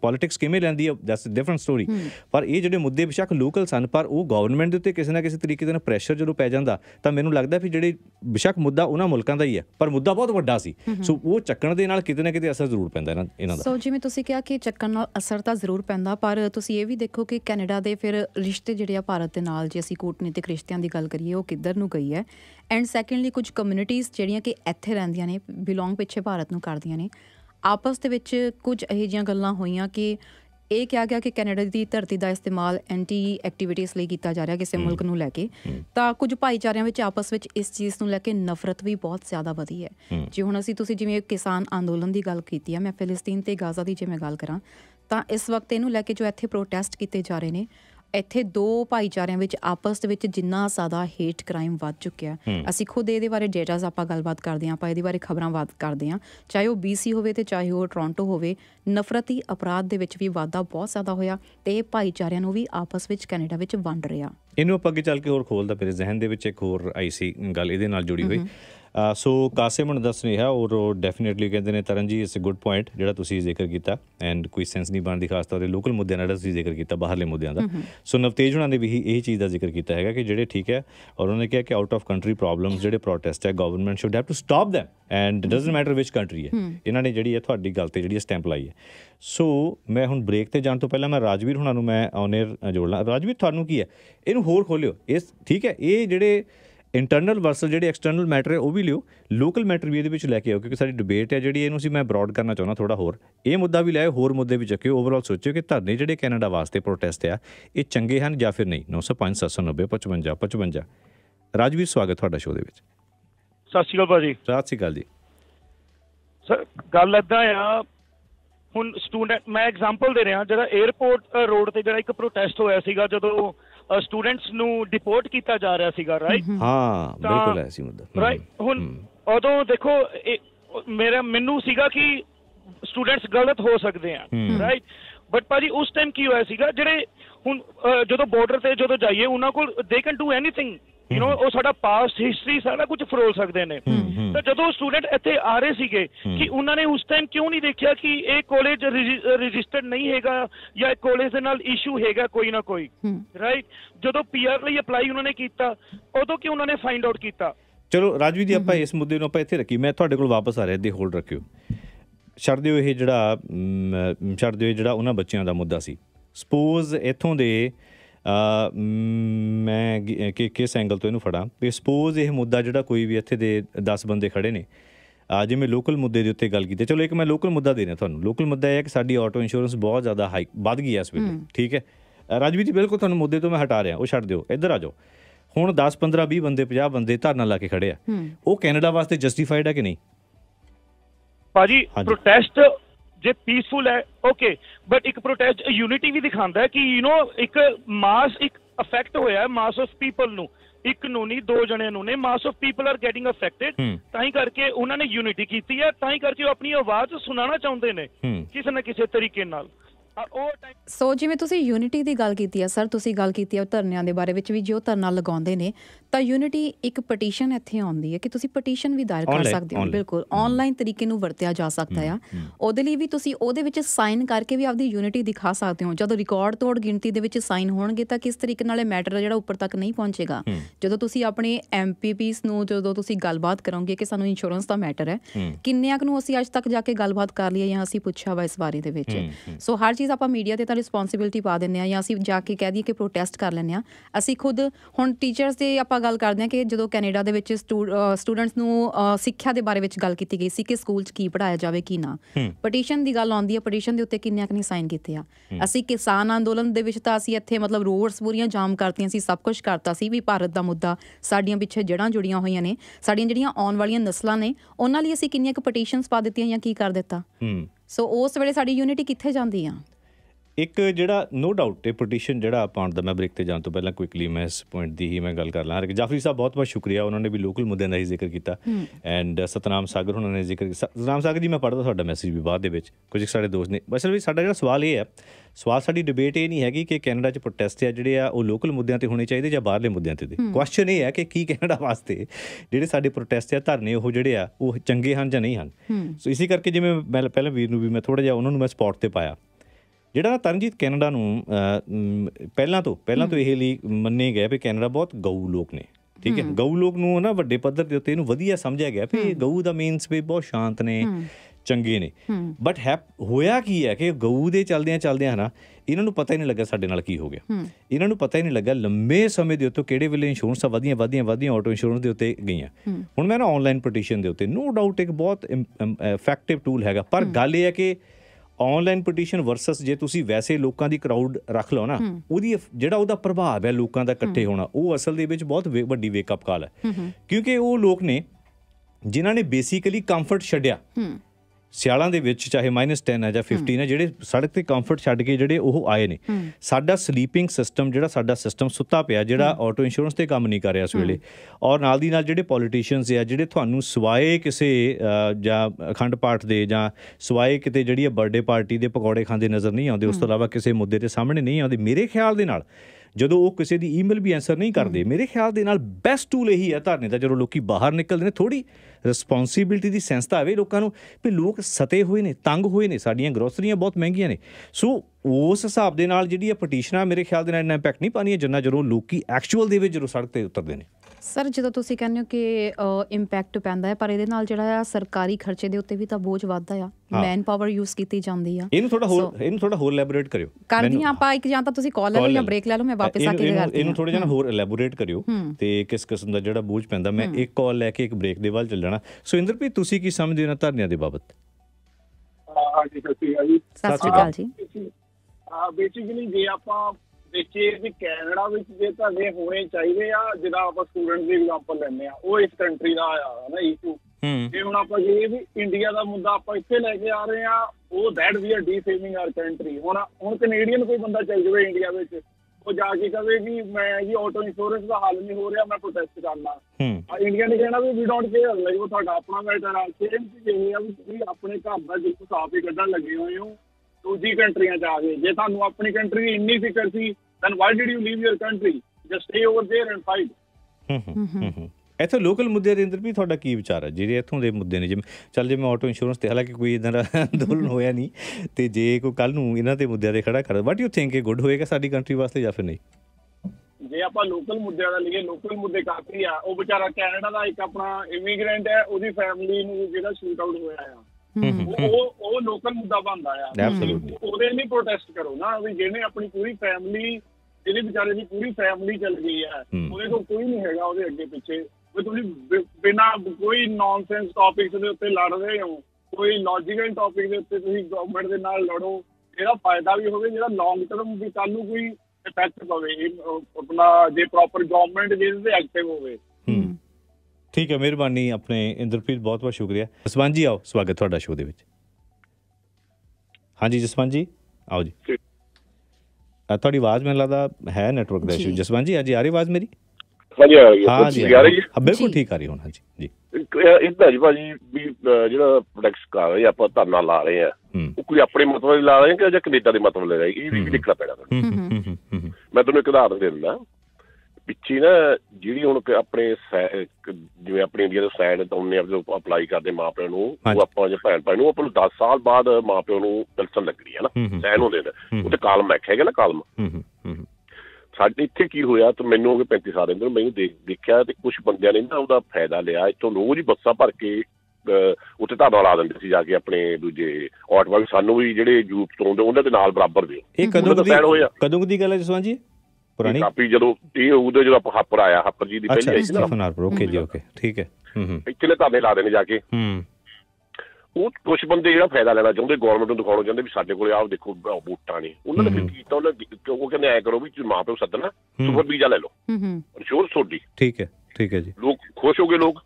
ਪੋਲਿਟਿਕਸ ਕਿਵੇਂ ਲੈਂਦੀ ਹੈ ਦੈਟਸ ਅ ਡਿਫਰੈਂਟ ਸਟੋਰੀ ਪਰ ਇਹ ਜਿਹੜੇ ਮੁੱਦੇ ਬਿਸ਼ੱਕ ਲੋਕਲ ਸਨ ਪਰ ਉਹ ਗਵਰਨਮੈਂਟ ਦੇ ਉੱਤੇ ਕਿਸੇ ਨਾ ਕਿਸੇ ਤਰੀਕੇ ਨਾਲ ਪ੍ਰੈਸ਼ਰ ਜਦੋਂ ਪੈ ਜਾਂਦਾ ਤਾਂ ਮੈਨੂੰ ਲੱਗਦਾ ਵੀ ਜਿਹੜੇ ਬਿਸ਼ੱਕ ਮੁੱਦਾ ਉਹਨਾਂ ਮੁਲਕਾਂ ਦਾ ਹੀ ਹੈ ਪਰ ਮੁੱਦਾ ਬਹੁਤ ਵੱਡਾ ਸੀ ਸੋ ਉਹ ਚੱਕਣ ਦੇ ਨਾਲ ਕਿਤੇ ਨਾ ਕਿਤੇ ਅਸਰ ਜ਼ਰੂਰ ਪੈਂਦਾ ਇਹਨਾਂ ਦਾ ਸੋ ਜਿਵੇਂ ਤੁਸੀਂ ਕਿਹਾ ਕਿ ਚੱਕਣ ਨਾਲ ਅਸਰ ਤਾਂ ਜ਼ਰੂਰ ਪੈਂਦਾ ਪਰ ਤੁਸੀਂ ਇਹ ਵੀ ਦੇਖੋ ਕਿ ਕੈਨੇਡਾ ਦੇ ਫਿਰ ਰਿਸ਼ਤੇ ਜਿਹੜੇ ਆ ਭਾਰਤ ਦੇ ਨਾਲ ਜੇ ਅਸੀਂ ਕੂਟਨੀਤਿਕ ਰਿਸ਼ਤਿਆਂ ਦੀ ਗੱਲ ਕਰੀਏ ਉਹ ਕਿੱਧਰ ਨੂੰ ਗਈ ਹੈ ਐਂਡ ਸੈਕੰਡਲੀ ਕੁਝ ਕਮਿਊਨਿਟੀਆਂ ਜਿਹੜੀਆਂ ਕਿ ਇੱਥੇ ਰਹਿੰਦੀਆਂ ਨੇ ਬਿਲੋਂਗ ਪਿੱਛੇ ਭਾਰਤ ਨੂੰ ਕਰਦੀਆਂ ਨੇ ਆਪਸ ਦੇ ਵਿੱਚ ਕੁਝ ਇਹੋ ਜੀਆਂ ਗੱਲਾਂ ਹੋਈਆਂ ਕਿ ਇਹ ਕਿਹਾ ਗਿਆ ਕਿ ਕੈਨੇਡਾ ਦੀ ਧਰਤੀ ਦਾ ਇਸਤੇਮਾਲ ਐਂਟੀ ਐਕਟੀਵਿਟੀਜ਼ ਲਈ ਕੀਤਾ ਜਾ ਰਿਹਾ ਕਿਸੇ ਮੁਲਕ ਨੂੰ ਲੈ ਕੇ ਤਾਂ ਕੁਝ ਭਾਈਚਾਰਿਆਂ ਵਿੱਚ ਆਪਸ ਵਿੱਚ ਇਸ ਚੀਜ਼ ਨੂੰ ਲੈ ਕੇ ਨਫ਼ਰਤ ਵੀ ਬਹੁਤ ਜ਼ਿਆਦਾ ਵਧੀ ਹੈ ਜੇ ਹੁਣ ਅਸੀਂ ਤੁਸੀਂ ਜਿਵੇਂ ਕਿਸਾਨ ਅੰਦੋਲਨ ਦੀ ਗੱਲ ਕੀਤੀ ਹੈ ਮੈਂ ਫਿਲਸਤੀਨ ਤੇ ਗਾਜ਼ਾ ਦੀ ਜੇ ਮੈਂ ਗੱਲ ਕਰਾਂ ਤਾਂ ਇਸ ਵਕਤ ਇਹਨੂੰ ਲੈ ਕੇ ਜੋ ਇੱਥੇ ਪ੍ਰੋਟੈਸਟ ਕੀਤੇ ਜਾ ਰਹੇ ਨੇ ਇੱਥੇ ਦੋ ਭਾਈਚਾਰਿਆਂ ਵਿੱਚ ਆਪਸ ਦੇ ਵਿੱਚ ਜਿੰਨਾ ਜ਼ਿਆਦਾ ਹੇਟ ਕ੍ਰਾਈਮ ਵੱਧ ਚੁੱਕਿਆ ਅਸੀਂ ਖੁਦ ਇਹਦੇ ਬਾਰੇ ਡੇਟਾਸ ਆਪਾਂ ਗੱਲਬਾਤ ਕਰਦੇ ਆਂ ਆਪਾਂ ਇਹਦੇ ਬਾਰੇ ਖਬਰਾਂ ਬਾਤ ਕਰਦੇ ਆਂ ਚਾਹੇ ਉਹ BC ਹੋਵੇ ਤੇ ਚਾਹੇ ਉਹ ਟੋਰਾਂਟੋ ਹੋਵੇ ਨਫ਼ਰਤੀ ਅਪਰਾਧ ਦੇ ਵਿੱਚ ਵੀ ਵਾਧਾ ਬਹੁਤ ਜ਼ਿਆਦਾ ਹੋਇਆ ਤੇ ਇਹ ਭਾਈਚਾਰਿਆਂ ਨੂੰ ਵੀ ਆਪਸ ਵਿੱਚ ਕੈਨੇਡਾ ਵਿੱਚ ਵੰਡ ਰਿਹਾ ਇਹਨੂੰ ਆਪਾਂ ਅੱਗੇ ਚੱਲ ਕੇ ਹੋਰ ਖੋਲਦਾ ਫਿਰ ਜ਼ਹਿਨ ਦੇ ਵਿੱਚ ਇੱਕ ਹੋਰ ਆਈ ਸੀ ਗੱਲ ਇਹਦੇ ਨਾਲ ਜੁੜੀ ਹੋਈ ਸੋ ਕਾਸਿਮ ਨੂੰ ਦੱਸ ਨਹੀਂ ਹੈ ਔਰ ਡੈਫੀਨਿਟਲੀ ਕਹਿੰਦੇ ਨੇ ਤਰਨਜੀ ਇਸ ਗੁੱਡ ਪੁਆਇੰਟ ਜਿਹੜਾ ਤੁਸੀਂ ਜ਼ਿਕਰ ਕੀਤਾ ਐਂਡ ਕੋਈ ਸੈਂਸ ਨਹੀਂ ਬਣਦੀ ਖਾਸ ਤੌਰ ਤੇ ਲੋਕਲ ਮੁੱਦਿਆਂ ਨਾਲ ਤੁਸੀਂ ਜ਼ਿਕਰ ਕੀਤਾ ਬਾਹਰਲੇ ਮੁੱਦਿਆਂ ਦਾ ਸੋ ਨਵਤੇਜ ਹੁਣਾਂ ਨੇ ਵੀ ਇਹ ਚੀਜ਼ ਦਾ ਜ਼ਿਕਰ ਕੀਤਾ ਹੈਗਾ ਕਿ ਜਿਹੜੇ ਠੀਕ ਹੈ ਔਰ ਉਹਨੇ ਕਿਹਾ ਕਿ ਆਊਟ ਆਫ ਕੰਟਰੀ ਪ੍ਰੋਬਲਮਸ ਜਿਹੜੇ ਪ੍ਰੋਟੈਸਟ ਹੈ government should have to stop them and doesn't matter which country ਹੈ ਇਹਨਾਂ ਨੇ ਜਿਹੜੀ ਹੈ ਤੁਹਾਡੀ ਗੱਲ ਤੇ ਜਿਹੜੀ ਸਟੈਂਪ ਲਾਈ ਹੈ ਸੋ ਮੈਂ ਹੁਣ ਬ੍ਰੇਕ ਤੇ ਜਾਣ ਤੋਂ ਪਹਿਲਾਂ ਮੈਂ ਰਾਜਵੀਰ ਹੁਣਾਂ ਨੂੰ ਮੈਂ ਔਨਰ ਜੋੜਨਾ ਰਾਜਵੀਰ ਤੁਹਾਨੂੰ ਕੀ ਹੈ ਇਹਨੂੰ ਹੋਰ ਖੋਲਿਓ ਇਸ ਠੀਕ ਹੈ ਇਹ ਜਿਹੜੇ ਇੰਟਰਨਲ ਵਰਸਸ ਜਿਹੜੇ ਐਕਸਟਰਨਲ ਮੈਟਰ ਹੈ ਉਹ ਵੀ ਲਿਓ ਲੋਕਲ ਮੈਟਰ ਵੀ ਇਹਦੇ ਵਿੱਚ ਲੈ ਕੇ ਆਓ ਕਿਉਂਕਿ ਸਾਡੀ ਡਿਬੇਟ ਹੈ ਜਿਹੜੀ ਇਹਨੂੰ ਅਸੀਂ ਮੈਂ ਬ੍ਰੌਡ ਕਰਨਾ ਚਾਹੁੰਦਾ ਥੋੜਾ ਹੋਰ ਇਹ ਮੁੱਦਾ ਵੀ ਲਿਆਏ ਹੋਰ ਮੁੱਦੇ ਵੀ ਚੱਕਿਓ ਓਵਰਆਲ ਸੋਚਿਓ ਕਿ ਧਰਨੇ ਜਿਹੜੇ ਕੈਨੇਡਾ ਵਾਸਤੇ ਪ੍ਰੋਟੈਸਟ ਆ ਇਹ ਚੰਗੇ ਹਨ ਜਾਂ ਫਿਰ ਨਹੀਂ 9057905555 ਰਾਜਵੀਰ ਸਵਾਗਤ ਤੁਹਾਡਾ ਸ਼ੋਅ ਦੇ ਵਿੱਚ ਸਤਿ ਸ਼੍ਰੀ ਅਕਾਲ ਭਾਜੀ ਸਤਿ ਸ਼੍ਰੀ ਅਕਾਲ ਜੀ ਸਰ ਗੱਲ ਇਦਾਂ ਆ ਹੁਣ ਸਟੂਡੈਂਟ ਮੈਂ ਐਗਜ਼ਾਮਪਲ ਦੇ ਰਿਹਾ ਜਿਹੜਾ 에어ਪੋਰਟ ਰੋਡ ਤੇ ਜਿਹੜਾ ਇੱਕ ਪ੍ਰੋਟੈਸਟ ਹੋਇਆ ਸੀਗਾ ਜਦੋਂ ਸਟੂਡੈਂਟਸ ਨੂੰ ਡਿਪੋਰਟ ਕੀਤਾ ਜਾ ਰਿਹਾ ਸੀਗਾ ਰਾਈਟ ਹਾਂ ਬਿਲਕੁਲ ਐਸੀ ਮੁੱਦਾ ਰਾਈਟ ਹੁਣ ਉਦੋਂ ਦੇਖੋ ਮੇਰਾ ਮੈਨੂੰ ਸੀਗਾ ਕਿ ਸਟੂਡੈਂਟਸ ਗਲਤ ਹੋ ਸਕਦੇ ਆ ਰਾਈਟ ਬਟ ਭਾਜੀ ਉਸ ਟਾਈਮ ਕੀ ਹੋਇਆ ਸੀਗਾ ਜਿਹੜੇ ਹੁਣ ਜਦੋਂ ਬਾਰਡਰ ਤੇ ਜਦੋਂ ਜਾਈਏ ਉਹਨਾਂ ਕੋਲ they can do anything you know ਉਹ ਸਾਡਾ ਪਾਸਟ ਹਿਸਟਰੀ ਸਾਰਾ ਕੁਝ ਫਰੋਲ ਸਕਦੇ ਨੇ ਤਾਂ ਜਦੋਂ ਸਟੂਡੈਂਟ ਇੱਥੇ ਆ ਰਹੇ ਸੀਗੇ ਕਿ ਉਹਨਾਂ ਨੇ ਉਸ ਟਾਈਮ ਕਿਉਂ ਨਹੀਂ ਦੇਖਿਆ ਕਿ ਇਹ ਕਾਲਜ ਰਜਿਸਟਰਡ ਨਹੀਂ ਹੈਗਾ ਜਾਂ ਇਹ ਕਾਲਜ ਦੇ ਨਾਲ ਇਸ਼ੂ ਹੈਗਾ ਕੋਈ ਨਾ ਕੋਈ ਰਾਈਟ ਜਦੋਂ ਪੀਆਰ ਲਈ ਅਪਲਾਈ ਉਹਨਾਂ ਨੇ ਕੀਤਾ ਉਦੋਂ ਕਿ ਉਹਨਾਂ ਨੇ ਫਾਈਂਡ ਆਊਟ ਕੀਤਾ ਚਲੋ ਰਾਜਵੀ ਜੀ ਆਪਾਂ ਇਸ ਮੁੱਦੇ ਨੂੰ ਆਪਾਂ ਇੱਥੇ ਰੱਖੀ ਮੈਂ ਤੁਹਾਡੇ ਕੋਲ ਵਾਪਸ ਆ ਰਿਹਾ ਦੇ ਹੋਲਡ ਰੱਖਿਓ ਛੱਡ ਦਿਓ ਇਹ ਜਿਹੜਾ ਛੱਡ ਦਿਓ ਇਹ ਜਿਹੜਾ ਉਹਨਾਂ ਬੱਚਿਆਂ ਦਾ ਮੁੱਦਾ ਸੀ ਸਪੋਜ਼ ਇਥੋਂ ਦੇ ਮੈਂ ਕਿ ਕਿਸ ਐਂਗਲ ਤੋਂ ਇਹਨੂੰ ਫੜਾਂ ਤੇ ਸਪੋਜ਼ ਇਹ ਮੁੱਦਾ ਜਿਹੜਾ ਕੋਈ ਵੀ ਇੱਥੇ ਦੇ 10 ਬੰਦੇ ਖੜੇ ਨੇ ਆ ਜਿਵੇਂ ਲੋਕਲ ਮੁੱਦੇ ਦੇ ਉੱਤੇ ਗੱਲ ਕੀਤੀ ਚਲੋ ਇੱਕ ਮੈਂ ਲੋਕਲ ਮੁੱਦਾ ਦੇ ਰਿਹਾ ਤੁਹਾਨੂੰ ਲੋਕਲ ਮੁੱਦਾ ਇਹ ਹੈ ਕਿ ਸਾਡੀ ਆਟੋ ਇੰਸ਼ੋਰੈਂਸ ਬਹੁਤ ਜ਼ਿਆਦਾ ਹਾਈ ਵੱਧ ਗਈ ਹੈ ਇਸ ਵੇਲੇ ਠੀਕ ਹੈ ਰਾਜਵੀਰ ਜੀ ਬਿਲਕੁਲ ਤੁਹਾਨੂੰ ਮੁੱਦੇ ਤੋਂ ਮੈਂ ਹਟਾ ਰਿਹਾ ਉਹ ਛੱਡ ਦਿਓ ਇੱਧਰ ਆ ਜਾਓ ਹੁਣ 10 15 20 ਬੰਦੇ 50 ਬੰਦੇ ਧਰਨਾ ਲਾ ਕੇ ਖੜੇ ਆ ਉਹ ਕੈਨੇਡਾ ਵਾਸਤੇ ਜਸਟੀਫਾਈਡ ਹੈ ਕਿ ਨਹੀਂ ਭਾਜੀ ਪ੍ਰੋਟੈਸਟ ਜੇ ਪੀਸਫੁਲ ਹੈ ਓਕੇ ਬਟ ਇੱਕ ਪ੍ਰੋਟੈਸਟ ਯੂਨਿਟੀ ਵੀ ਦਿਖਾਉਂਦਾ ਕਿ ਯੂ نو ਇੱਕ ਮਾਸ ਇੱਕ ਅਫੈਕਟ ਹੋਇਆ ਹੈ ਮਾਸ ਆਫ ਪੀਪਲ ਨੂੰ ਇੱਕ ਨੂੰ ਨਹੀਂ ਦੋ ਜਣੇ ਨੂੰ ਨੇ mass of people are getting affected ਤਾਂ ਹੀ ਕਰਕੇ ਉਹਨਾਂ ਨੇ ਯੂਨਿਟੀ ਕੀਤੀ ਹੈ ਤਾਂ ਹੀ ਕਰਕੇ ਉਹ ਆਪਣੀ ਆਵਾਜ਼ ਸੁਣਾਉਣਾ ਚਾਹੁੰਦੇ ਨੇ ਕਿਸੇ ਨਾ ਕਿਸੇ ਤਰੀਕੇ ਨਾਲ ਸੋ ਜਿਵੇਂ ਤੁਸੀਂ ਯੂਨਿਟੀ ਦੀ ਗੱਲ ਕੀਤੀ ਆ ਸਰ ਤੁਸੀਂ ਗੱਲ ਕੀਤੀ ਆ ਧਰਨਿਆਂ ਦੇ ਬਾਰੇ ਵਿੱਚ ਵੀ ਜੋ ਧਰਨਾ ਲਗਾਉਂਦੇ ਨੇ ਤਾਂ ਯੂਨਿਟੀ ਇੱਕ ਪਟੀਸ਼ਨ ਇੱਥੇ ਆਉਂਦੀ ਹੈ ਕਿ ਤੁਸੀਂ ਪਟੀਸ਼ਨ ਵੀ ਦਾਇਰ ਕਰ ਸਕਦੇ ਹੋ ਬਿਲਕੁਲ ਆਨਲਾਈਨ ਤਰੀਕੇ ਨੂੰ ਵਰਤਿਆ ਜਾ ਸਕਦਾ ਆ ਉਹਦੇ ਲਈ ਵੀ ਤੁਸੀਂ ਉਹਦੇ ਵਿੱਚ ਸਾਈਨ ਕਰਕੇ ਵੀ ਆਪਦੀ ਯੂਨਿਟੀ ਦਿਖਾ ਸਕਦੇ ਹੋ ਜਦੋਂ ਰਿਕਾਰਡ ਤੋੜ ਗਿਣਤੀ ਦੇ ਵਿੱਚ ਸਾਈਨ ਹੋਣਗੇ ਤਾਂ ਕਿਸ ਤਰੀਕੇ ਨਾਲ ਇਹ ਮੈਟਰ ਜਿਹੜਾ ਉੱਪਰ ਤੱਕ ਨਹੀਂ ਪਹੁੰਚੇਗਾ ਜਦੋਂ ਤੁਸੀਂ ਆਪਣੇ ਐਮਪੀਪੀਸ ਨੂੰ ਜਦੋਂ ਤੁਸੀਂ ਗੱਲਬਾਤ ਕਰੋਗੇ ਕਿ ਸਾਨੂੰ ਇੰਸ਼ੋਰੈਂਸ ਦਾ ਮੈਟਰ ਹੈ ਕਿੰਨਿਆਂ ਨੂੰ ਅਸੀਂ ਅੱਜ ਤੱਕ ਜਾ ਕੇ ਗੱਲਬਾਤ ਕਰ ਲਈ ਹੈ ਜਾਂ ਅਸੀਂ ਪੁੱਛਿਆ ਵਾ ਇਸ ਬਾਰੇ ਦੇ ਵਿੱਚ ਸੋ ਹਰ ਚੀਜ਼ ਆਪਾਂ ਮੀਡੀਆ ਤੇ ਤਾਂ ਰਿਸਪੌਂਸਿਬਿਲਟੀ ਪਾ ਦਿੰਨੇ ਆ ਜਾਂ ਅਸੀਂ ਜਾ ਕੇ ਕਹਿ ਦਈਏ ਕਿ ਪ੍ਰੋਟੈਸਟ ਕਰ ਲੈਨੇ ਆ ਅਸੀਂ ਖੁਦ ਹੁਣ ਟੀਚਰਸ ਦੇ ਆਪਾਂ ਗੱਲ ਕਰਦੇ ਆ ਕਿ ਜਦੋਂ ਕੈਨੇਡਾ ਦੇ ਵਿੱਚ ਸਟੂਡੈਂਟਸ ਨੂੰ ਸਿੱਖਿਆ ਦੇ ਬਾਰੇ ਵਿੱਚ ਗੱਲ ਕੀਤੀ ਗਈ ਸੀ ਕਿ ਸਕੂਲ 'ਚ ਕੀ ਪੜਾਇਆ ਜਾਵੇ ਕੀ ਨਾ ਪਟੀਸ਼ਨ ਦੀ ਗੱਲ ਆਉਂਦੀ ਆ ਪਟੀਸ਼ਨ ਦੇ ਉੱਤੇ ਕਿੰਨਿਆਂ ਕਿ ਨਹੀਂ ਸਾਈਨ ਕੀਤੇ ਆ ਅਸੀਂ ਕਿਸਾਨ ਅੰਦੋਲਨ ਦੇ ਵਿੱਚ ਤਾਂ ਅਸੀਂ ਇੱਥੇ ਮਤਲਬ ਰੋਡਸ ਪੂਰੀਆਂ ਜਾਮ ਕਰਤੀਆਂ ਸੀ ਸਭ ਕੁਝ ਕਰਤਾ ਸੀ ਵੀ ਭਾਰਤ ਦਾ ਮੁੱਦਾ ਸਾਡੀਆਂ ਪਿੱਛੇ ਜੜਾਂ ਜੁੜੀਆਂ ਹੋਈਆਂ ਨੇ ਸਾਡੀਆਂ ਜਿਹੜੀਆਂ ਆਉਣ ਵਾਲੀਆਂ ਨਸਲਾਂ ਨੇ ਉਹਨਾਂ ਲਈ ਅਸੀਂ ਕਿੰਨੀਆਂ ਕੁ ਪਟੀਸ਼ਨਸ ਪਾ ਦਿੱਤੀਆਂ ਜਾਂ ਕੀ ਕਰ ਦਿੱਤਾ ਸੋ ਉਸ ਵੇਲੇ ਸਾਡੀ ਯੂਨਿਟੀ ਕਿੱਥੇ ਜਾਂਦੀ ਆ ਇੱਕ ਜਿਹੜਾ ਨੋ ਡਾਊਟ ਇਹ ਪਟੀਸ਼ਨ ਜਿਹੜਾ ਆਪਾਂ ਦਾ ਮੈਂ ਬ੍ਰੇਕ ਤੇ ਜਾਣ ਤੋਂ ਪਹਿਲਾਂ ਕੁਇਕਲੀ ਮੈਂ ਇਸ ਪੁਆਇੰਟ ਦੀ ਹੀ ਮੈਂ ਗੱਲ ਕਰ ਲਾਂ ਜਾਫਰੀ ਸਾਹਿਬ ਬਹੁਤ ਬਹੁਤ ਸ਼ੁਕਰੀਆ ਉਹਨਾਂ ਨੇ ਵੀ ਲੋਕਲ ਮੁੱਦਿਆਂ ਦਾ ਹੀ ਜ਼ਿਕਰ ਕੀਤਾ ਐਂਡ ਸਤਨਾਮ ਸਾਗਰ ਉਹਨਾਂ ਨੇ ਜ਼ਿਕਰ ਸਤਨਾਮ ਸਾਗਰ ਜੀ ਮੈਂ ਪੜਦਾ ਤੁਹਾਡਾ ਮੈਸੇਜ ਵੀ ਬਾਅਦ ਦੇ ਵਿੱਚ ਕੁਝ ਸਾਡੇ ਦੋਸਤ ਨੇ ਬਸਲ ਵੀ ਸਾਡਾ ਜਿਹੜਾ ਸਵਾਲ ਇਹ ਹੈ ਸਵਾਲ ਸਾਡੀ ਡਿਬੇਟ ਇਹ ਨਹੀਂ ਹੈਗੀ ਕਿ ਕੈਨੇਡਾ 'ਚ ਪ੍ਰੋਟੈਸਟ ਆ ਜਿਹੜੇ ਆ ਉਹ ਲੋਕਲ ਮੁੱਦਿਆਂ ਤੇ ਹੋਣੇ ਚਾਹੀਦੇ ਜਾਂ ਬਾਹਰਲੇ ਮੁੱਦਿਆਂ ਤੇ ਦੇ ਕੁਐਸਚਨ ਇਹ ਹੈ ਕਿ ਕੀ ਕੈਨੇਡਾ ਵਾਸਤੇ ਜਿਹੜੇ ਸਾਡੇ ਪ੍ਰੋਟੈਸਟ ਆ ਧਰਨੇ ਉਹ ਜਿਹੜੇ ਆ ਉਹ ਚੰਗੇ ਹਨ ਜਾਂ ਨਹੀਂ ਹਨ ਸੋ ਇਸੇ ਕਰਕੇ ਜਿਵੇਂ ਮੈਂ ਪਹਿਲਾਂ ਵੀਰ ਨੂੰ ਵੀ ਮੈਂ ਥੋੜਾ ਜਿਹਾ ਉਹਨਾਂ ਨੂੰ ਮੈਂ ਸਪੌਟ ਤੇ ਪਾਇਆ ਜਿਹੜਾ ਤਰਨਜੀਤ ਕੈਨੇਡਾ ਨੂੰ ਪਹਿਲਾਂ ਤੋਂ ਪਹਿਲਾਂ ਤੋਂ ਇਹ ਲਈ ਮੰਨੇ ਗਏ ਵੀ ਕੈਨੇਡਾ ਬਹੁਤ ਗਊ ਲੋਕ ਨੇ ਠੀਕ ਹੈ ਗਊ ਲੋਕ ਨੂੰ ਨਾ ਵੱਡੇ ਪੱਧਰ ਦੇ ਉੱਤੇ ਇਹਨੂੰ ਵਧੀਆ ਸਮਝਿਆ ਗਿਆ ਵੀ ਗਊ ਦਾ ਮੀਨਸ ਵੀ ਬਹੁਤ ਸ਼ਾਂਤ ਨੇ ਚੰਗੇ ਨੇ ਬਟ ਹੋਇਆ ਕੀ ਹੈ ਕਿ ਗਊ ਦੇ ਚਲਦਿਆਂ ਚਲਦਿਆਂ ਨਾ ਇਹਨਾਂ ਨੂੰ ਪਤਾ ਹੀ ਨਹੀਂ ਲੱਗਾ ਸਾਡੇ ਨਾਲ ਕੀ ਹੋ ਗਿਆ ਇਹਨਾਂ ਨੂੰ ਪਤਾ ਹੀ ਨਹੀਂ ਲੱਗਾ ਲੰਮੇ ਸਮੇਂ ਦੇ ਉੱਤੇ ਕਿਹੜੇ ਵੇਲੇ ਇੰਸ਼ੋਰੈਂਸਾਂ ਵਧੀਆਂ ਵਧੀਆਂ ਵਧੀਆਂ ਆਟੋ ਇੰਸ਼ੋਰੈਂਸ ਦੇ ਉੱਤੇ ਗਈਆਂ ਹੁਣ ਮੈਂ ਨਾ ਆਨਲਾਈਨ ਪਟੀਸ਼ਨ ਦੇ ਉੱਤੇ ਨੋ ਡਾਊਟ ਇੱਕ ਬਹੁਤ ਇਫੈਕਟਿਵ ਟੂਲ ਹੈਗਾ ਪਰ ਗੱਲ ਇਹ ਹੈ ਕਿ ਆਨਲਾਈਨ ਪਟੀਸ਼ਨ ਵਰਸਸ ਜੇ ਤੁਸੀਂ ਵੈਸੇ ਲੋਕਾਂ ਦੀ ਕਰਾਊਡ ਰੱਖ ਲਓ ਨਾ ਉਹਦੀ ਜਿਹੜਾ ਉਹਦਾ ਪ੍ਰਭਾਵ ਹੈ ਲੋਕਾਂ ਦਾ ਇਕੱਠੇ ਹੋਣਾ ਉਹ ਅਸਲ ਦੇ ਵਿੱਚ ਬਹੁਤ ਵੱਡੀ ਵੇਕ ਅਪ ਕਾਲ ਹੈ ਕਿਉਂਕਿ ਉਹ ਲੋਕ ਨੇ ਜਿਨ੍ਹਾਂ ਨੇ ਬੇਸਿਕਲੀ ਕੰਫਰਟ ਛੱਡਿਆ ਸਿਆਲਾਂ ਦੇ ਵਿੱਚ ਚਾਹੇ -10 ਹੈ ਜਾਂ 15 ਹੈ ਜਿਹੜੇ ਸੜਕ ਤੇ ਕੰਫਰਟ ਛੱਡ ਕੇ ਜਿਹੜੇ ਉਹ ਆਏ ਨੇ ਸਾਡਾ ਸਲੀਪਿੰਗ ਸਿਸਟਮ ਜਿਹੜਾ ਸਾਡਾ ਸਿਸਟਮ ਸੁੱਤਾ ਪਿਆ ਜਿਹੜਾ ਆਟੋ ਇੰਸ਼ੋਰੈਂਸ ਤੇ ਕੰਮ ਨਹੀਂ ਕਰ ਰਿਹਾ ਇਸ ਵੇਲੇ ਔਰ ਨਾਲ ਦੀ ਨਾਲ ਜਿਹੜੇ ਪੋਲੀਟੀਸ਼ੀਅਨਸ ਆ ਜਿਹੜੇ ਤੁਹਾਨੂੰ ਸਵਾਏ ਕਿਸੇ ਜਾਂ ਅਖੰਡ ਪਾਠ ਦੇ ਜਾਂ ਸਵਾਏ ਕਿਤੇ ਜਿਹੜੀ ਬਰਥਡੇ ਪਾਰਟੀ ਦੇ ਪਕੌੜੇ ਖਾਂਦੇ ਨਜ਼ਰ ਨਹੀਂ ਆਉਂਦੇ ਉਸ ਤੋਂ ਇਲਾਵਾ ਕਿਸੇ ਮੁੱਦੇ ਤੇ ਸਾਹਮਣੇ ਨਹੀਂ ਆਉਂਦੇ ਮੇਰੇ ਖਿਆਲ ਦੇ ਨਾਲ ਜਦੋਂ ਉਹ ਕਿਸੇ ਦੀ ਈਮੇਲ ਵੀ ਆਨਸਰ ਨਹੀਂ ਕਰਦੇ ਮੇਰੇ ਖਿਆਲ ਦੇ ਨਾਲ ਬੈਸਟ ਟੂਲ ਇਹੀ ਹੈ ਧਰਨੇ ਦਾ ਜਦੋਂ ਲੋਕੀ ਬਾਹਰ ਨਿਕਲਦੇ ਨੇ ਥੋੜੀ ਰਿਸਪੌਂਸਿਬਿਲਟੀ ਦੀ ਸੈਂਸ ਤਾਂ ਆਵੇ ਲੋਕਾਂ ਨੂੰ ਵੀ ਲੋਕ ਸਤੇ ਹੋਏ ਨੇ ਤੰਗ ਹੋਏ ਨੇ ਸਾਡੀਆਂ ਗਰੋਸਰੀਆਂ ਬਹੁਤ ਮਹਿੰਗੀਆਂ ਨੇ ਸੋ ਉਸ ਹਿਸਾਬ ਦੇ ਨਾਲ ਜਿਹੜੀ ਇਹ ਪਟੀਸ਼ਨਾਂ ਮੇਰੇ ਖਿਆਲ ਦੇ ਨਾਲ ਇੰਨਾ ਇੰਪੈਕਟ ਨਹੀਂ ਪਾਣੀਆਂ ਜਿੰਨਾ ਜਦੋਂ ਲੋਕੀ ਐਕਚੁਅਲ ਦੇ ਵਿੱਚ ਜਦੋਂ ਸੜਕ ਤੇ ਉਤਰਦੇ ਨੇ ਸਰ ਜਦੋਂ ਤੁਸੀਂ ਕਹਿੰਦੇ ਹੋ ਕਿ ਇੰਪੈਕਟ ਪੈਂਦਾ ਹੈ ਪਰ ਇਹਦੇ ਨਾਲ ਜਿਹੜਾ ਹੈ ਸਰਕਾਰੀ ਖਰਚੇ ਦੇ ਉੱਤੇ ਵੀ ਤਾਂ ਬੋਝ ਵੱਧਦਾ ਆ ਮੈਨ ਪਾਵਰ ਯੂਜ਼ ਕੀਤੀ ਜਾਂਦੀ ਆ ਇਹਨੂੰ ਥੋੜਾ ਹੋਰ ਇਹਨੂੰ ਥੋੜਾ ਹੋਰ ਇਲੈਬੋਰੇਟ ਕਰਿਓ ਕਰਦੀ ਆਪਾਂ ਇੱਕ ਜਾਂ ਤਾਂ ਤੁਸੀਂ ਕਾਲ ਲੈ ਲਓ ਜਾਂ ਬ੍ਰੇਕ ਲੈ ਲਓ ਮੈਂ ਵਾਪਸ ਆ ਕੇ ਕਰਦੀ ਇਹਨੂੰ ਥੋੜਾ ਜਿਹਾ ਹੋਰ ਇਲੈਬੋਰੇਟ ਕਰਿਓ ਤੇ ਕਿਸ ਕਿਸਮ ਦਾ ਜਿਹੜਾ ਬੋਝ ਪੈਂਦਾ ਮੈਂ ਇੱਕ ਕਾਲ ਲੈ ਕੇ ਇੱਕ ਬ੍ਰੇਕ ਦੇ ਵੱਲ ਚੱਲਣਾ ਸੁਇੰਦਰਪ੍ਰੀਤ ਤੁਸੀਂ ਕੀ ਸਮਝਦੇ ਹੋ ਧਰਨਿਆਂ ਦੇ ਬਾਬਤ ਜੀ ਸਤਿ ਸ਼੍ਰੀ ਅਕਾਲ ਜੀ ਸਤਿ ਸ਼੍ਰੀ ਅਕਾਲ ਜੀ ਬੇਸਿਕਲੀ ਜੇ ਆਪਾਂ ਦੇਖੀਏ ਕਿ ਕੈਨੇਡਾ ਵਿੱਚ ਜੇ ਤੁਹਾਡੇ ਹੋਣੇ ਚਾਹੀਦੇ ਆ ਜਿਹੜਾ ਆਪਾਂ ਸਟੂਡੈਂਟ ਦੀ ਐਗਜ਼ਾਮਪਲ ਲੈਣੇ ਆ ਉਹ ਇਸ ਕੰਟਰੀ ਦਾ ਆ ਨਾ ਇਸ਼ੂ ਜੇ ਹੁਣ ਆਪਾਂ ਜੇ ਵੀ ਇੰਡੀਆ ਦਾ ਮੁੱਦਾ ਆਪਾਂ ਇੱਥੇ ਲੈ ਕੇ ਆ ਰਹੇ ਆ ਉਹ ਦੈਟ ਵੀ ਆ ਡੀਫੇਮਿੰਗ ਆਰ ਕੰਟਰੀ ਹੁਣ ਹੁਣ ਕੈਨੇਡੀਅਨ ਕੋਈ ਬੰਦਾ ਚੱਲ ਜਾਵੇ ਇੰਡੀਆ ਵਿੱਚ ਉਹ ਜਾ ਕੇ ਕਹੇ ਕਿ ਮੈਂ ਜੀ ਆਟੋ ਇੰਸ਼ੋਰੈਂਸ ਦਾ ਹੱਲ ਨਹੀਂ ਹੋ ਰਿਹਾ ਮੈਂ ਪ੍ਰੋਟੈਸਟ ਕਰਨਾ ਇੰਡੀਆ ਨੇ ਕਹਿਣਾ ਵੀ ਵੀ ਡੋਨਟ ਕੇਅਰ ਲਾਈਕ ਉਹ ਤੁਹਾਡਾ ਆਪਣਾ ਮੈਟਰ ਆ ਸੇਮ ਚੀਜ਼ ਆ ਵੀ ਤੁਸੀਂ ਆਪਣੇ ਘਰ ਦਾ ਜਿੱਤ ਸਾਫ ਹੀ ਕੱਢਣ ਲੱਗੇ ਹੋਏ ਹੋ ਦੂਜੀ ਕੰਟਰੀਆਂ ਚ ਆ ਗਏ ਜੇ ਤੁਹਾਨੂੰ ਆਪਣੀ ਕੰਟਰੀ ਦੀ ਇੰਨੀ ਫਿਕਰ ਸੀ then why did you leave your country? Just stay over there and fight. ਇਥੇ ਲੋਕਲ ਮੁੱਦੇ ਦੇ ਅੰਦਰ ਵੀ ਤੁਹਾਡਾ ਕੀ ਵਿਚਾਰ ਹੈ ਜਿਹੜੇ ਇਥੋਂ ਦੇ ਮੁੱਦੇ ਨੇ ਜਿਵੇਂ ਚੱਲ ਜੇ ਮੈਂ ਆਟੋ ਇੰਸ਼ੋਰੈਂਸ ਤੇ ਹਾਲਾਂਕਿ ਕੋਈ ਇਦਾਂ ਦਾ ਅੰਦੋਲਨ ਹੋਇਆ ਨਹੀਂ ਤੇ ਜੇ ਕੋਈ ਕੱਲ ਨੂੰ ਇਹਨਾਂ ਤੇ ਮੁੱਦਿਆਂ ਦੇ ਖੜਾ ਕਰ ਵਾਟ ਯੂ ਥਿੰਕ ਇਹ ਗੁੱਡ ਹੋਏਗਾ ਸਾਡੀ ਕੰਟਰੀ ਵਾਸਤੇ ਜਾਂ ਫਿਰ ਨਹੀਂ ਜੇ ਆਪਾਂ ਲੋਕਲ ਮੁੱਦਿਆਂ ਦਾ ਲਈਏ ਲੋਕਲ ਮੁੱਦੇ ਕਾਫੀ ਆ ਉਹ ਵਿਚਾਰਾ ਕੈਨੇਡਾ ਦਾ ਇੱਕ ਆਪਣਾ ਇਮੀਗ੍ਰੈਂਟ ਹੈ ਉਹਦੀ ਫੈਮਿਲੀ ਨੂੰ ਜਿਹੜਾ ਸ਼ੂਟ ਆਊਟ ਹੋਇਆ ਆ ਉਹ ਉਹ ਲੋਕਲ ਮੁੱਦਾ ਬਣਦਾ ਆ ਉਹਦੇ ਨਹੀਂ ਪ੍ਰੋਟੈਸਟ ਕਰੋ ਨਾ ਵੀ ਜਿਹਨੇ ਆਪਣੀ ਪੂਰੀ ਫੈਮਿਲੀ ਇਹਦੇ ਵਿਚਾਰੇ ਦੀ ਪੂਰੀ ਫੈਮਿਲੀ ਚਲ ਗਈ ਆ ਉਹਦੇ ਕੋਲ ਕੋਈ ਨਹੀਂ ਹੈਗਾ ਉਹਦੇ ਅੱਗੇ ਪਿੱਛੇ ਵੀ ਤੁਸੀਂ ਬਿਨਾ ਕੋਈ ਨੌਨਸੈਂਸ ਟੌਪਿਕਸ ਦੇ ਉੱਤੇ ਲੜ ਰਹੇ ਹੋ ਕੋਈ ਲੌਜੀਕਲ ਟਾਪਿਕ ਦੇ ਉੱਤੇ ਤੁਸੀਂ ਗਵਰਨਮੈਂਟ ਦੇ ਨਾਲ ਲੜੋ ਇਹਦਾ ਫਾਇਦਾ ਵੀ ਹੋਵੇ ਜਿਹੜਾ ਲੌਂਗ ਟਰਮ ਵੀ ਕੱਲ ਨੂੰ ਕੋਈ ਇਫੈਕਟ ਪਵੇ ਆਪਣਾ ਜੇ ਪ੍ਰੋਪਰ ਗਵਰਨਮੈਂਟ ਜਿਹਦੇ ਤੇ ਐਕਟਿਵ ਹੋਵੇ ਠੀਕ ਹੈ ਮਿਹਰਬਾਨੀ ਆਪਣੇ ਇੰਦਰਪ੍ਰੀਤ ਬਹੁਤ ਬਹੁਤ ਸ਼ੁਕਰੀਆ ਜਸਵੰਤ ਜੀ ਆਓ ਸਵਾਗਤ ਤੁਹਾਡਾ ਸ਼ੋਅ ਦੇ ਵਿੱਚ ਹਾਂਜੀ ਜਸਵੰਤ ਜੀ ਆਓ ਜੀ ਤੁਹਾਡੀ ਆਵਾਜ਼ ਮੈਨੂੰ ਲੱਗਦਾ ਹੈ ਨੈਟਵਰਕ ਦਾ ਇਸ਼ੂ ਜਸਵੰਤ ਜੀ ਅੱਜ ਆ ਰਹੀ ਆਵਾਜ਼ ਮੇਰੀ ਹਾਂਜੀ ਆ ਰਹੀ ਹੈ ਹਾਂ ਜੀ ਆ ਰਹੀ ਹੈ ਬਿਲਕੁਲ ਠੀਕ ਆ ਰਹੀ ਹੁਣ ਜੀ ਜੀ ਇਦਾਂ ਜੀ ਭਾਜੀ ਵੀ ਜਿਹੜਾ ਪ੍ਰੋਡਕਟਸ ਕਰ ਰਹੇ ਆਪਾਂ ਧਰਨਾ ਲਾ ਰਹੇ ਆ ਉਹ ਕੋਈ ਆਪਣੇ ਮਤਲਬ ਲਾ ਰਹੇ ਕਿ ਜਾਂ ਕੈਨੇਡਾ ਦੇ ਮਤਲਬ ਰਹੀ ਇਹ ਵੀ ਦੇਖਣਾ ਪੈਣਾ ਤੁਹਾਨੂੰ ਮੈਂ ਤੁਹਾਨੂੰ ਇੱਕ ਉਦਾਹਰਨ ਦੇ ਦਿੰਦਾ ਪਿੱਛੇ ਨਾ ਜਿਹੜੀ ਹੁਣ ਆਪਣੇ ਜਿਵੇਂ ਆਪਣੇ ਇੰਡੀਆ ਦੇ ਸੈਨ ਉਹਨੇ ਆਪ ਅਪਲਾਈ ਕਰਦੇ ਮਾਪਿਆਂ ਨੂੰ ਉਹ ਆਪਾਂ ਜੇ ਭੈਣ ਭਾਈ ਨੂੰ ਆਪਾਂ ਨੂੰ 10 ਸਾਲ ਬਾਅਦ ਮਾਪਿਆਂ ਨੂੰ ਪੈਨਸ਼ਨ ਲੱਗਣੀ ਹੈ ਨਾ ਸੈਨ ਹੋ ਨੇ ਉਹ ਤੇ ਕਾਲਮ ਹੈਗਾ ਨਾ ਕਾਲਮ ਸਾਡੇ ਇੱਥੇ ਕੀ ਹੋਇਆ ਤੇ ਮੈਨੂੰ ਉਹ 35 ਸਾਲ ਇੰਦਰ ਮੈਨੂੰ ਦੇਖਿਆ ਤੇ ਕੁਝ ਬੰਦਿਆਂ ਨੇ ਨਾ ਉਹਦਾ ਫਾਇਦਾ ਲਿਆ ਇਤੋਂ ਰੋਜ਼ ਹੀ ਬੱਸਾਂ ਭਰ ਕੇ ਉੱਤੇ ਤਾਂ ਦੌੜਾ ਦਿੰਦੇ ਸੀ ਜਾ ਕੇ ਆਪਣੇ ਦੂਜੇ ਆਟਵਾਲ ਸਾਨੂੰ ਵੀ ਜਿਹੜੇ ਯੂਪ ਤੋਂ ਹੁੰਦੇ ਉਹਨਾਂ ਦੇ ਨਾਲ ਬਰਾਬਰ ਦੇ ਇਹ ਕਦੋਂ ਦੀ ਕਦੋਂ ਦੀ ਗੱਲ ਹੈ ਜਸਵੰਤ ਜੀ ਪੁਰਾਣੀ ਕਾਪੀ ਜਦੋਂ ਇਹ ਉਹਦੇ ਜਦੋਂ ਹੱਪਰ ਆਇਆ ਹੱਪਰ ਜੀ ਦੀ ਪਹਿਲੀ ਆਈ ਸੀ ਨਾ ਅੱਛਾ ਹਾਰਪਰ ਓਕੇ ਜੀ ਓਕੇ ਠੀਕ ਹੈ ਹੂੰ ਹੂੰ ਇੱਥੇ ਧਾਨੇ ਲਾ ਦੇਣੇ ਜਾ ਕੇ ਹੂੰ ਉਹ ਕੁਝ ਬੰਦੇ ਜਿਹੜਾ ਫਾਇਦਾ ਲੈਣਾ ਚਾਹੁੰਦੇ ਗਵਰਨਮੈਂਟ ਨੂੰ ਦਿਖਾਉਣਾ ਚਾਹੁੰਦੇ ਵੀ ਸਾਡੇ ਕੋਲੇ ਆਹ ਦੇਖੋ ਵੋਟਾਂ ਨੇ ਉਹਨਾਂ ਨੇ ਫਿਰ ਕੀਤਾ ਉਹਨਾਂ ਉਹ ਕਹਿੰਦੇ ਐ ਕਰੋ ਵੀ ਤੁਸੀਂ ਮਾਂ ਪਿਓ ਸੱਦਣਾ ਸੁਪਰ ਵੀਜ਼ਾ ਲੈ ਲਓ ਹੂੰ ਹੂੰ ਇਨਸ਼ੋਰੈਂਸ ਤੁਹਾਡੀ ਠੀਕ ਹੈ ਠੀਕ ਹੈ ਜੀ ਲੋਕ ਖੁਸ਼ ਹੋ ਗਏ ਲੋਕ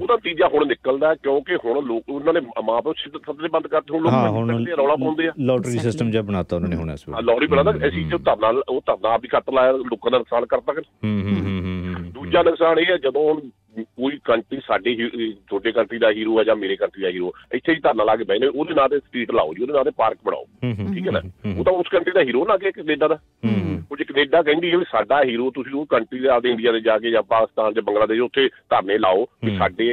ਉਹਦਾ ਤੀਜਾ ਹੁਣ ਨਿਕਲਦਾ ਕਿਉਂਕਿ ਹੁਣ ਲੋਕ ਉਹਨਾਂ ਨੇ ਮਾਪੇ ਸਿੱਧੇ ਬੰਦ ਕਰਤੇ ਹੁਣ ਲੋਕ ਰੌਲਾ ਪਾਉਂਦੇ ਆ ਲੋਟਰੀ ਸਿਸਟਮ ਜਿਹਾ ਬਣਾਤਾ ਉਹਨਾਂ ਨੇ ਹੁਣ ਇਸ ਵੇਲੇ ਲੋਟਰੀ ਬਣਾਦਾ ਅਸੀਂ ਜੋ ਧਰਨਾ ਉਹ ਧਰਨਾ ਆਪ ਹੀ ਕੱਟ ਲਾਇਆ ਲੋਕਾਂ ਦਾ ਨੁਕਸਾਨ ਕਰਤਾ ਕਿ ਹੂੰ ਹੂੰ ਹੂੰ ਦੂਜਾ ਨੁਕਸਾਨ ਇਹ ਹੈ ਜਦੋਂ ਕੋਈ ਕੰਟਰੀ ਸਾਡੇ ਛੋਟੇ ਕੰਟਰੀ ਦਾ ਹੀਰੋ ਹੈ ਜਾਂ ਮੇਰੇ ਕੰਟਰੀ ਦਾ ਹੀਰੋ ਇੱਥੇ ਹੀ ਧਰਨਾ ਲਾ ਕੇ ਬੈਠੇ ਉਹਦੇ ਨਾਂ ਤੇ ਸਟਰੀਟ ਲਾਓ ਜੀ ਉਹਦੇ ਨਾਂ ਤੇ ਪਾਰਕ ਬਣਾਓ ਠੀਕ ਹੈ ਨਾ ਉਹ ਤਾਂ ਉਸ ਕੰਟਰੀ ਦਾ ਹੀਰੋ ਨਾ ਕਿ ਕੈਨੇਡਾ ਦਾ ਉਹ ਜੇ ਕੈਨੇਡਾ ਕਹਿੰਦੀ ਹੈ ਵੀ ਸਾਡਾ ਹੀਰੋ ਤੁਸੀਂ ਉਹ ਕੰਟਰੀ ਦੇ ਆਪਦੇ ਇੰਡੀਆ ਦੇ ਜਾ ਕੇ ਜਾਂ ਪਾਕਿਸਤਾਨ ਜਾਂ ਬੰਗਲਾਦੇਸ਼ ਉੱਥੇ ਧਰਨੇ ਲਾਓ ਕਿ ਸਾਡੇ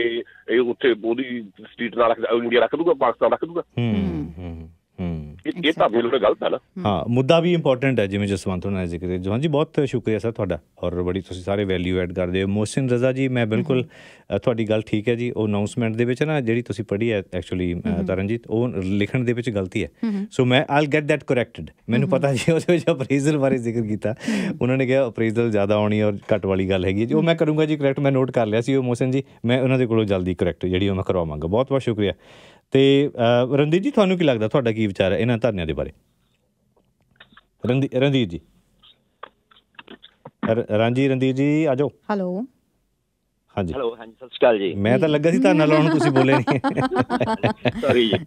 ਇਹ ਉੱਥੇ ਉਹਦੀ ਸਟਰੀਟ ਨਾਲ ਰੱਖ ਇੰਡੀਆ ਰੱਖ ਦੂਗਾ ਪਾਕਿਸਤਾਨ ਰੱਖ ਦੂਗਾ ਇਹ ਤਾਂ ਬਿਲਕੁਲ ਗਲਤ ਹੈ ਨਾ ਹਾਂ ਮੁੱਦਾ ਵੀ ਇੰਪੋਰਟੈਂਟ ਹੈ ਜਿਵੇਂ ਜਸਵੰਤ ਨੇ ਜ਼ਿਕਰ ਜਵਾਨ ਜੀ ਬਹੁਤ ਸ਼ੁਕਰੀਆ ਸਰ ਤੁਹਾਡਾ ਔਰ ਬੜੀ ਤੁਸੀਂ ਸਾਰੇ ਵੈਲਿਊ ਐਡ ਕਰਦੇ ਹੋ ਮੋਸਿਨ ਰਜ਼ਾ ਜੀ ਮੈਂ ਬਿਲਕੁਲ ਤੁਹਾਡੀ ਗੱਲ ਠੀਕ ਹੈ ਜੀ ਉਹ ਅਨਾਉਂਸਮੈਂਟ ਦੇ ਵਿੱਚ ਨਾ ਜਿਹੜੀ ਤੁਸੀਂ ਪੜ੍ਹੀ ਹੈ ਐਕਚੁਅਲੀ ਤਰਨਜੀਤ ਉਹ ਲਿਖਣ ਦੇ ਵਿੱਚ ਗਲਤੀ ਹੈ ਸੋ ਮੈਂ ਆਲ ਗੈਟ ਥੈਟ ਕਰੈਕਟਡ ਮੈਨੂੰ ਪਤਾ ਜੀ ਉਹ ਵਿੱਚ ਅਪਰੇਜ਼ਲ ਬਾਰੇ ਜ਼ਿਕਰ ਕੀਤਾ ਉਹਨਾਂ ਨੇ ਕਿਹਾ ਅਪਰੇਜ਼ਲ ਜ਼ਿਆਦਾ ਆਉਣੀ ਔਰ ਘੱਟ ਵਾਲੀ ਗੱਲ ਹੈਗੀ ਜੀ ਉਹ ਮੈਂ ਕਰੂੰਗਾ ਜੀ ਕਰੈਕਟ ਮੈਂ ਨੋਟ ਕਰ ਲਿਆ ਸੀ ਉਹ ਮੋਸਿਨ ਜੀ ਮੈਂ ਉਹਨਾਂ ਦੇ ਕੋਲੋਂ ਜਲਦੀ ਕਰੈਕਟ ਜਿਹੜੀ ਉਹ ਮੈਂ ਕਰਵਾਵਾਂਗਾ ਬਹੁਤ ਬਹੁਤ ਸ਼ੁਕਰੀਆ ਤੇ ਰਣਦੀਪ ਜੀ ਤੁਹਾਨੂੰ ਕੀ ਲੱਗਦਾ ਤੁਹਾਡਾ ਕੀ ਵਿਚਾਰ ਹੈ ਇਹਨਾਂ ਧਰਨਿਆਂ ਦੇ ਬਾਰੇ ਰਣਦੀਪ ਜੀ ਰਾਂਜੀ ਰਣਦੀਪ ਜੀ ਆਜੋ ਹੈਲੋ ਹਾਂਜੀ ਹੈਲੋ ਹਾਂਜੀ ਸਤਿ ਸ਼੍ਰੀ ਅਕਾਲ ਜੀ ਮੈਂ ਤਾਂ ਲੱਗਾ ਸੀ ਤੁਹਾਨੂੰ ਲਾਉਣ ਤੁਸੀਂ ਬੋਲੇ ਨਹੀਂ ਸੌਰੀ ਜੀ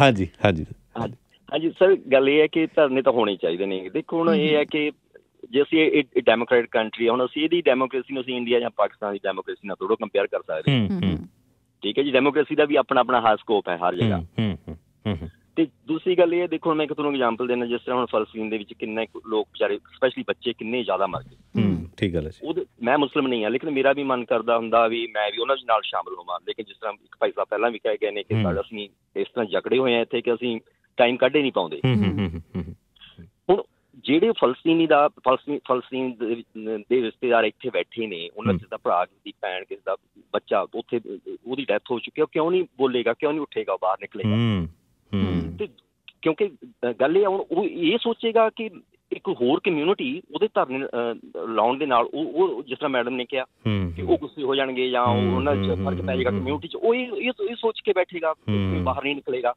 ਹਾਂਜੀ ਹਾਂਜੀ ਹਾਂਜੀ ਸਰ ਗੱਲ ਇਹ ਹੈ ਕਿ ਧਰਨੇ ਤਾਂ ਹੋਣੇ ਚਾਹੀਦੇ ਨੇ ਦੇਖੋ ਹੁਣ ਇਹ ਹੈ ਕਿ ਜੇ ਅਸੀਂ ਇਹ ਡੈਮੋਕ੍ਰੈਟਿਕ ਕੰਟਰੀ ਹੁਣ ਅਸੀਂ ਇਹਦੀ ਡੈਮੋਕ੍ਰੇਸੀ ਨੂੰ ਅਸੀਂ ਇੰਡੀਆ ਜਾਂ ਪਾਕਿਸਤਾਨ ਦੀ ਡੈਮੋਕ੍ਰੇਸੀ ਨਾਲ ਥੋੜਾ ਕੰਪੇਅਰ ਕਰ ਸਕਦੇ ਹਾਂ ਠੀਕ ਹੈ ਜੀ ਡੈਮੋਕ੍ਰੇਸੀ ਦਾ ਵੀ ਆਪਣਾ ਆਪਣਾ ਹਾਸ ਸਕੋਪ ਹੈ ਹਰ ਜਗ੍ਹਾ ਹਮ ਹਮ ਹੂੰ ਤੇ ਦੂਸਰੀ ਗੱਲ ਇਹ ਦੇਖੋ ਮੈਂ ਇੱਕ ਤੁਹਾਨੂੰ ਐਗਜ਼ਾਮਪਲ ਦੇਣਾ ਜਿਸ ਤਰ੍ਹਾਂ ਹੁਣ ਫਲਸਤੀਨ ਦੇ ਵਿੱਚ ਕਿੰਨੇ ਲੋਕ ਵਿਚਾਰੇ ਸਪੈਸ਼ਲੀ ਬੱਚੇ ਕਿੰਨੇ ਜ਼ਿਆਦਾ ਮਰ ਗਏ ਠੀਕ ਗੱਲ ਹੈ ਉਹ ਮੈਂ ਮੁਸਲਮ ਨਹੀਂ ਹਾਂ ਲੇਕਿਨ ਮੇਰਾ ਵੀ ਮਨ ਕਰਦਾ ਹੁੰਦਾ ਵੀ ਮੈਂ ਵੀ ਉਹਨਾਂ ਦੇ ਨਾਲ ਸ਼ਾਮਲ ਹੋਵਾਂ ਲੇਕਿਨ ਜਿਸ ਤਰ੍ਹਾਂ ਇੱਕ ਭਾਈ ਸਾਹਿਬ ਪਹਿਲਾਂ ਵੀ ਕਹਿ ਗਏ ਨੇ ਕਿ ਸਾਡਾ ਅਸੀਂ ਇਸ ਤਰ੍ਹਾਂ ਜਕੜੇ ਹੋਏ ਆ ਇੱਥੇ ਕਿ ਅਸੀਂ ਟਾਈਮ ਕੱਢੇ ਨਹੀਂ ਪਾਉਂਦੇ ਜਿਹੜੇ ਫਲਸਤੀਨੀ ਦਾ ਫਲਸਤੀਨ ਫਲਸਤੀਨ ਦੇ ਰਿਸ਼ਤੇਦਾਰ ਇੱਥੇ ਬੈਠੇ ਨੇ ਉਹਨਾਂ ਕਿਸੇ ਦਾ ਭਰਾ ਦੀ ਭੈਣ ਕਿਸ ਦਾ ਬੱਚਾ ਉੱਥੇ ਉਹਦੀ ਡੈਥ ਹੋ ਚੁੱਕੀ ਹੈ ਕਿਉਂ ਨਹੀਂ ਬੋਲੇਗਾ ਕਿਉਂ ਨਹੀਂ ਉੱਠੇਗਾ ਬਾਹਰ ਨਿਕਲੇਗਾ ਹੂੰ ਹੂੰ ਕਿਉਂਕਿ ਗੱਲ ਇਹ ਹੁਣ ਉਹ ਇਹ ਸੋਚੇਗਾ ਕਿ ਇੱਕ ਹੋਰ ਕਮਿਊਨਿਟੀ ਉਹਦੇ ਧਰਨੇ ਲਾਉਣ ਦੇ ਨਾਲ ਉਹ ਉਹ ਜਿਸ ਤਰ੍ਹਾਂ ਮੈਡਮ ਨੇ ਕਿਹਾ ਕਿ ਉਹ ਗੁੱਸੇ ਹੋ ਜਾਣਗੇ ਜਾਂ ਉਹਨਾਂ ਚ ਫਰਕ ਪੈ ਜਾਏਗਾ ਕਮਿਊਨਿਟੀ 'ਚ ਉਹ ਇਹ ਸੋਚ ਕੇ ਬੈਠੇਗਾ ਬਾਹਰ ਨਹੀਂ ਨਿਕਲੇਗਾ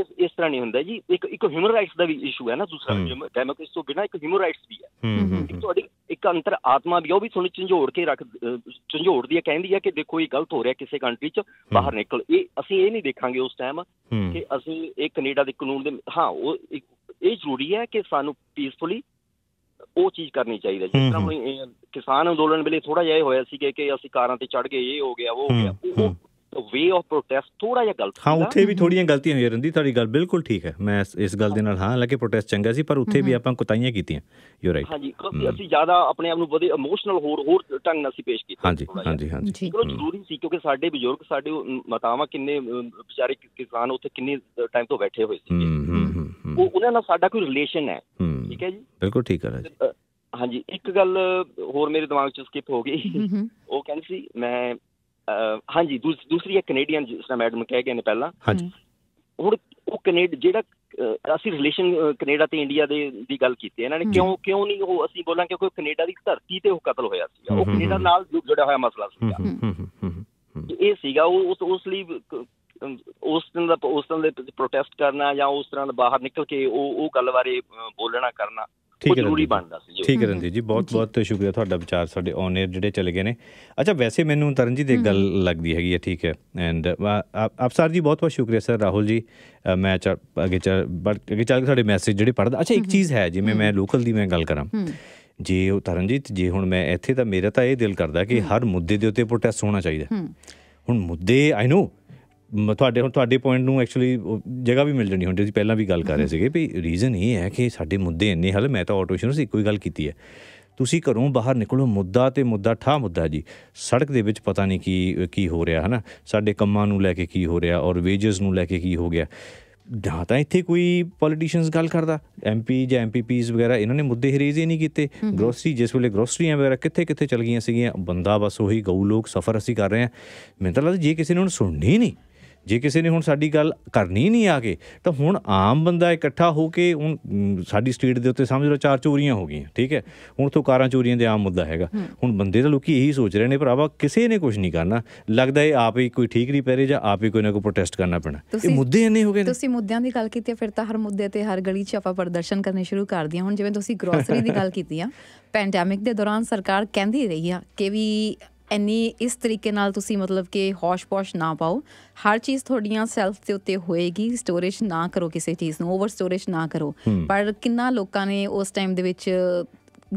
ਇਸ ਇਸ ਤਰ੍ਹਾਂ ਨਹੀਂ ਹੁੰਦਾ ਜੀ ਇੱਕ ਇੱਕ ਹਿਊਮਨ ਰਾਈਟਸ ਦਾ ਵੀ ਇਸ਼ੂ ਹੈ ਨਾ ਦੂਸਰਾ ਡੈਮੋਕ੍ਰੇਸੀ ਤੋਂ ਬਿਨਾ ਇੱਕ ਹਿਊਮਨ ਰਾਈਟਸ ਵੀ ਹੈ ਇੱਕ ਤੁਹਾਡੀ ਇੱਕ ਅੰਤਰ ਆਤਮਾ ਵੀ ਉਹ ਵੀ ਤੁਹਾਨੂੰ ਝੰਜੋੜ ਕੇ ਰੱਖ ਝੰਜੋੜਦੀ ਹੈ ਕਹਿੰਦੀ ਹੈ ਕਿ ਦੇਖੋ ਇਹ ਗਲਤ ਹੋ ਰਿਹਾ ਕਿਸੇ ਕੰਟਰੀ 'ਚ ਬਾਹਰ ਨਿਕਲ ਇਹ ਅਸੀਂ ਇਹ ਨਹੀਂ ਦੇਖਾਂਗੇ ਉਸ ਟਾਈਮ ਕਿ ਅਸੀਂ ਇਹ ਕੈਨੇਡਾ ਦੇ ਕਾਨੂੰਨ ਦੇ ਹਾਂ ਉਹ ਇੱਕ ਇਹ ਜ਼ਰੂਰੀ ਹੈ ਕਿ ਸਾਨੂੰ ਪੀਸਫੁਲੀ ਉਹ ਚੀਜ਼ ਕਰਨੀ ਚਾਹੀਦੀ ਹੈ ਜਿਸ ਤਰ੍ਹਾਂ ਕਿਸਾਨ ਅੰਦੋਲਨ ਵੇਲੇ ਥੋੜਾ ਜਿਹਾ ਇਹ ਹੋਇਆ ਸੀ ਕਿ ਅਸੀਂ ਕਾਰਾਂ ਤੇ ਚੜ ਗਏ ਇਹ ਹੋ ਗਿਆ ਉਹ ਹੋ ਗਿਆ ਵੇ ਆਫ ਪ੍ਰੋਟੈਸਟ ਥੋੜਾ ਜਿਹਾ ਗਲਤ ਹਾਂ ਉੱਥੇ ਵੀ ਥੋੜੀਆਂ ਗਲਤੀਆਂ ਹੋਈਆਂ ਰੰਦੀ ਤੁਹਾਡੀ ਗੱਲ ਬਿਲਕੁਲ ਠੀਕ ਹੈ ਮੈਂ ਇਸ ਗੱਲ ਦੇ ਨਾਲ ਹਾਂ ਲੱਗੇ ਪ੍ਰੋਟੈਸਟ ਚੰਗਾ ਸੀ ਪਰ ਉੱਥੇ ਵੀ ਆਪਾਂ ਕੁਤਾਈਆਂ ਕੀਤੀਆਂ ਯੂ ਰਾਈਟ ਹਾਂਜੀ ਅਸੀਂ ਜ਼ਿਆਦਾ ਆਪਣੇ ਆਪ ਨੂੰ ਬੜੇ ਇਮੋਸ਼ਨਲ ਹੋਰ ਹੋਰ ਟੰਗ ਨਾਲ ਸੀ ਪੇਸ਼ ਕੀਤਾ ਹਾਂਜੀ ਹਾਂਜੀ ਹਾਂਜੀ ਚਲੋ ਜ਼ਰੂਰੀ ਸੀ ਕਿਉਂਕਿ ਸਾਡੇ ਬਜ਼ੁਰਗ ਸਾਡੇ ਮਾਤਾਵਾਂ ਕਿੰਨੇ ਵਿਚਾਰੇ ਕਿਸਾਨ ਉੱਥੇ ਕਿੰਨੇ ਟਾਈਮ ਤੋਂ ਬੈਠੇ ਹੋਏ ਸੀ ਉਹ ਉਹਨਾਂ ਨਾਲ ਸਾਡਾ ਕੋਈ ਰਿਲੇਸ਼ਨ ਹੈ ਠੀਕ ਹੈ ਜੀ ਬਿਲਕੁਲ ਠੀਕ ਹੈ ਜੀ ਹਾਂਜੀ ਇੱਕ ਗੱਲ ਹੋਰ ਮੇਰੇ ਦਿਮਾਗ 'ਚ ਸਕਿਪ ਹੋ ਗਈ ਉਹ ਕਹਿੰਦੀ ਸੀ ਮੈਂ ਹਾਂਜੀ ਦੂਸਰੀ ਹੈ ਕੈਨੇਡੀਅਨ ਜਿਸ ਨਾਲ ਮੈਡਮ ਕਹਿ ਗਏ ਨੇ ਪਹਿਲਾਂ ਹਾਂਜੀ ਹੁਣ ਉਹ ਕੈਨੇਡ ਜਿਹੜਾ ਅਸੀਂ ਰਿਲੇਸ਼ਨ ਕੈਨੇਡਾ ਤੇ ਇੰਡੀਆ ਦੇ ਦੀ ਗੱਲ ਕੀਤੀ ਇਹਨਾਂ ਨੇ ਕਿਉਂ ਕਿਉਂ ਨਹੀਂ ਉਹ ਅਸੀਂ ਬੋਲਾਂ ਕਿ ਕੋਈ ਕੈਨੇਡਾ ਦੀ ਧਰਤੀ ਤੇ ਉਹ ਕਤਲ ਹੋਇਆ ਸੀ ਉਹ ਕੈਨੇਡਾ ਨਾਲ ਜੁੜਿਆ ਹੋਇਆ ਮਸਲਾ ਸੀ ਇਹ ਸੀਗਾ ਉਹ ਉਸ ਲਈ ਉਸ ਦਿਨ ਦਾ ਉਸ ਦਿਨ ਦੇ ਪ੍ਰੋਟੈਸਟ ਕਰਨਾ ਜਾਂ ਉਸ ਤਰ੍ਹਾਂ ਦਾ ਬਾਹਰ ਨਿਕਲ ਕੇ ਉਹ ਉਹ ਗੱਲ ਬਾਰੇ ਬੋਲਣਾ ਕਰਨਾ ਠੀਕ ਹੈ ਜ਼ਰੂਰੀ ਬਣਦਾ ਸੀ ਠੀਕ ਹੈ ਰਣਜੀਤ ਜੀ ਬਹੁਤ ਬਹੁਤ ਸ਼ੁਕਰੀਆ ਤੁਹਾਡਾ ਵਿਚਾਰ ਸਾਡੇ ਔਨ 에ਅਰ ਜਿਹੜੇ ਚਲੇ ਗਏ ਨੇ ਅੱਛਾ ਵੈਸੇ ਮੈਨੂੰ ਤਰਨ ਜੀ ਦੀ ਗੱਲ ਲੱਗਦੀ ਹੈਗੀ ਹੈ ਠੀਕ ਹੈ ਐਂਡ ਆਪ ਸਰ ਜੀ ਬਹੁਤ ਬਹੁਤ ਸ਼ੁਕਰੀਆ ਸਰ ਰਾਹੁਲ ਜੀ ਮੈਂ ਅੱਗੇ ਚੱਲ ਅੱਗੇ ਚੱਲ ਕੇ ਸਾਡੇ ਮੈਸੇਜ ਜਿਹੜੇ ਪੜਦਾ ਅੱਛਾ ਇੱਕ ਚੀਜ਼ ਹੈ ਜਿਵੇਂ ਮੈਂ ਲੋਕਲ ਦੀ ਮੈਂ ਗੱਲ ਕਰਾਂ ਜੇ ਉਹ ਤਰਨਜੀਤ ਜੇ ਹੁਣ ਮੈਂ ਇੱਥੇ ਤਾਂ ਮੇਰਾ ਤਾਂ ਇਹ ਦਿਲ ਕਰਦਾ ਕਿ ਹਰ ਮੁੱਦੇ ਦੇ ਉੱਤੇ ਪ੍ਰੋਟੈਸਟ ਹੋਣਾ ਚਾਹੀਦਾ ਹੁਣ ਮੁੱਦੇ ਆਈ نو ਤੁਹਾਡੇ ਹੁਣ ਤੁਹਾਡੇ ਪੁਆਇੰਟ ਨੂੰ ਐਕਚੁਅਲੀ ਜਗ੍ਹਾ ਵੀ ਮਿਲ ਜਣੀ ਹੁੰਦੀ ਸੀ ਪਹਿਲਾਂ ਵੀ ਗੱਲ ਕਰ ਰਹੇ ਸੀਗੇ ਵੀ ਰੀਜ਼ਨ ਇਹ ਹੈ ਕਿ ਸਾਡੇ ਮੁੱਦੇ ਇੰਨੇ ਹਲ ਮੈਂ ਤਾਂ ਆਟੋਸ਼ਨ ਸੀ ਹੀ ਗੱਲ ਕੀਤੀ ਹੈ ਤੁਸੀਂ ਘਰੋਂ ਬਾਹਰ ਨਿਕਲੋ ਮੁੱਦਾ ਤੇ ਮੁੱਦਾ ਠਾ ਮੁੱਦਾ ਜੀ ਸੜਕ ਦੇ ਵਿੱਚ ਪਤਾ ਨਹੀਂ ਕੀ ਕੀ ਹੋ ਰਿਹਾ ਹਨਾ ਸਾਡੇ ਕੰਮਾਂ ਨੂੰ ਲੈ ਕੇ ਕੀ ਹੋ ਰਿਹਾ ਔਰ ਵੇਜਸ ਨੂੰ ਲੈ ਕੇ ਕੀ ਹੋ ਗਿਆ ਜਾਂ ਤਾਂ ਇੱਥੇ ਕੋਈ ਪੋਲੀਟੀਸ਼ੀਅਨਸ ਗੱਲ ਕਰਦਾ ਐਮਪੀ ਜਾਂ ਐਮਪੀਪੀਸ ਵਗੈਰਾ ਇਹਨਾਂ ਨੇ ਮੁੱਦੇ ਹੀ ਹੀ ਨਹੀਂ ਕੀਤੇ ਗਰੋਸਰੀ ਜਿਸ ਵੇਲੇ ਗਰੋਸਰੀਆਂ ਵਗੈਰਾ ਕਿੱਥੇ ਕਿੱਥੇ ਚਲ ਗਈਆਂ ਸੀਗੀਆਂ ਬੰਦਾ ਬਸ ਉਹੀ ਗਊ ਲੋਕ ਸਫਰ ਅਸੀਂ ਕਰ ਰਹੇ ਆ ਮੈਨੂੰ ਤਾਂ ਲੱਗਦਾ ਜੇ ਕਿਸੇ ਨੇ ਉਹਨੂੰ ਸੁਣਨੀ ਨਹੀਂ ਜੇ ਕਿਸੇ ਨੇ ਹੁਣ ਸਾਡੀ ਗੱਲ ਕਰਨੀ ਨਹੀਂ ਆ ਕੇ ਤਾਂ ਹੁਣ ਆਮ ਬੰਦਾ ਇਕੱਠਾ ਹੋ ਕੇ ਹੁਣ ਸਾਡੀ ਸਟਰੀਟ ਦੇ ਉੱਤੇ ਸਮਝ ਲਓ ਚਾਰ ਚੋਰੀਆਂ ਹੋ ਗਈਆਂ ਠੀਕ ਹੈ ਹੁਣ ਤੋਂ ਕਾਰਾਂ ਚੋਰੀਆਂ ਦੇ ਆਮ ਮੁੱਦਾ ਹੈਗਾ ਹੁਣ ਬੰਦੇ ਤਾਂ ਲੋਕੀ ਇਹੀ ਸੋਚ ਰਹੇ ਨੇ ਭਰਾਵਾ ਕਿਸੇ ਨੇ ਕੁਝ ਨਹੀਂ ਕਰਨਾ ਲੱਗਦਾ ਇਹ ਆਪ ਹੀ ਕੋਈ ਠੀਕ ਨਹੀਂ ਪੈ ਰਹੇ ਜਾਂ ਆਪ ਹੀ ਕੋਈ ਨਾ ਕੋਈ ਪ੍ਰੋਟੈਸਟ ਕਰਨਾ ਪੈਣਾ ਇਹ ਮੁੱਦੇ ਇੰਨੇ ਹੋ ਗਏ ਤੁਸੀਂ ਮੁੱਦਿਆਂ ਦੀ ਗੱਲ ਕੀਤੀ ਫਿਰ ਤਾਂ ਹਰ ਮੁੱਦੇ ਤੇ ਹਰ ਗਲੀ 'ਚ ਆਪਾਂ ਪ੍ਰਦਰਸ਼ਨ ਕਰਨੇ ਸ਼ੁਰੂ ਕਰ ਦਿਆਂ ਹੁਣ ਜਿਵੇਂ ਤੁਸੀਂ ਗਰੋਸਰੀ ਦੀ ਗੱਲ ਕੀਤੀ ਆ ਪੈਂਡੈਮਿਕ ਦੇ ਦੌਰਾਨ ਸਰਕਾਰ ਕਹਿੰਦੀ ਰਹੀ ਆ ਕਿ ਵੀ ਇੰਨੀ ਇਸ ਤਰੀਕੇ ਨਾਲ ਤੁਸੀਂ ਮਤਲਬ ਕਿ ਹੌਸ਼-ਪੌਸ਼ ਨਾ ਪਾਓ ਹਰ ਚੀਜ਼ ਤੁਹਾਡੀਆਂ ਸੈਲਫ ਦੇ ਉੱਤੇ ਹੋਏਗੀ ਸਟੋਰੇਜ ਨਾ ਕਰੋ ਕਿਸੇ ਚੀਜ਼ ਨੂੰ ਓਵਰ ਸਟੋਰੇਜ ਨਾ ਕਰੋ ਪਰ ਕਿੰਨਾ ਲੋਕਾਂ ਨੇ ਉਸ ਟਾਈਮ ਦੇ ਵਿੱਚ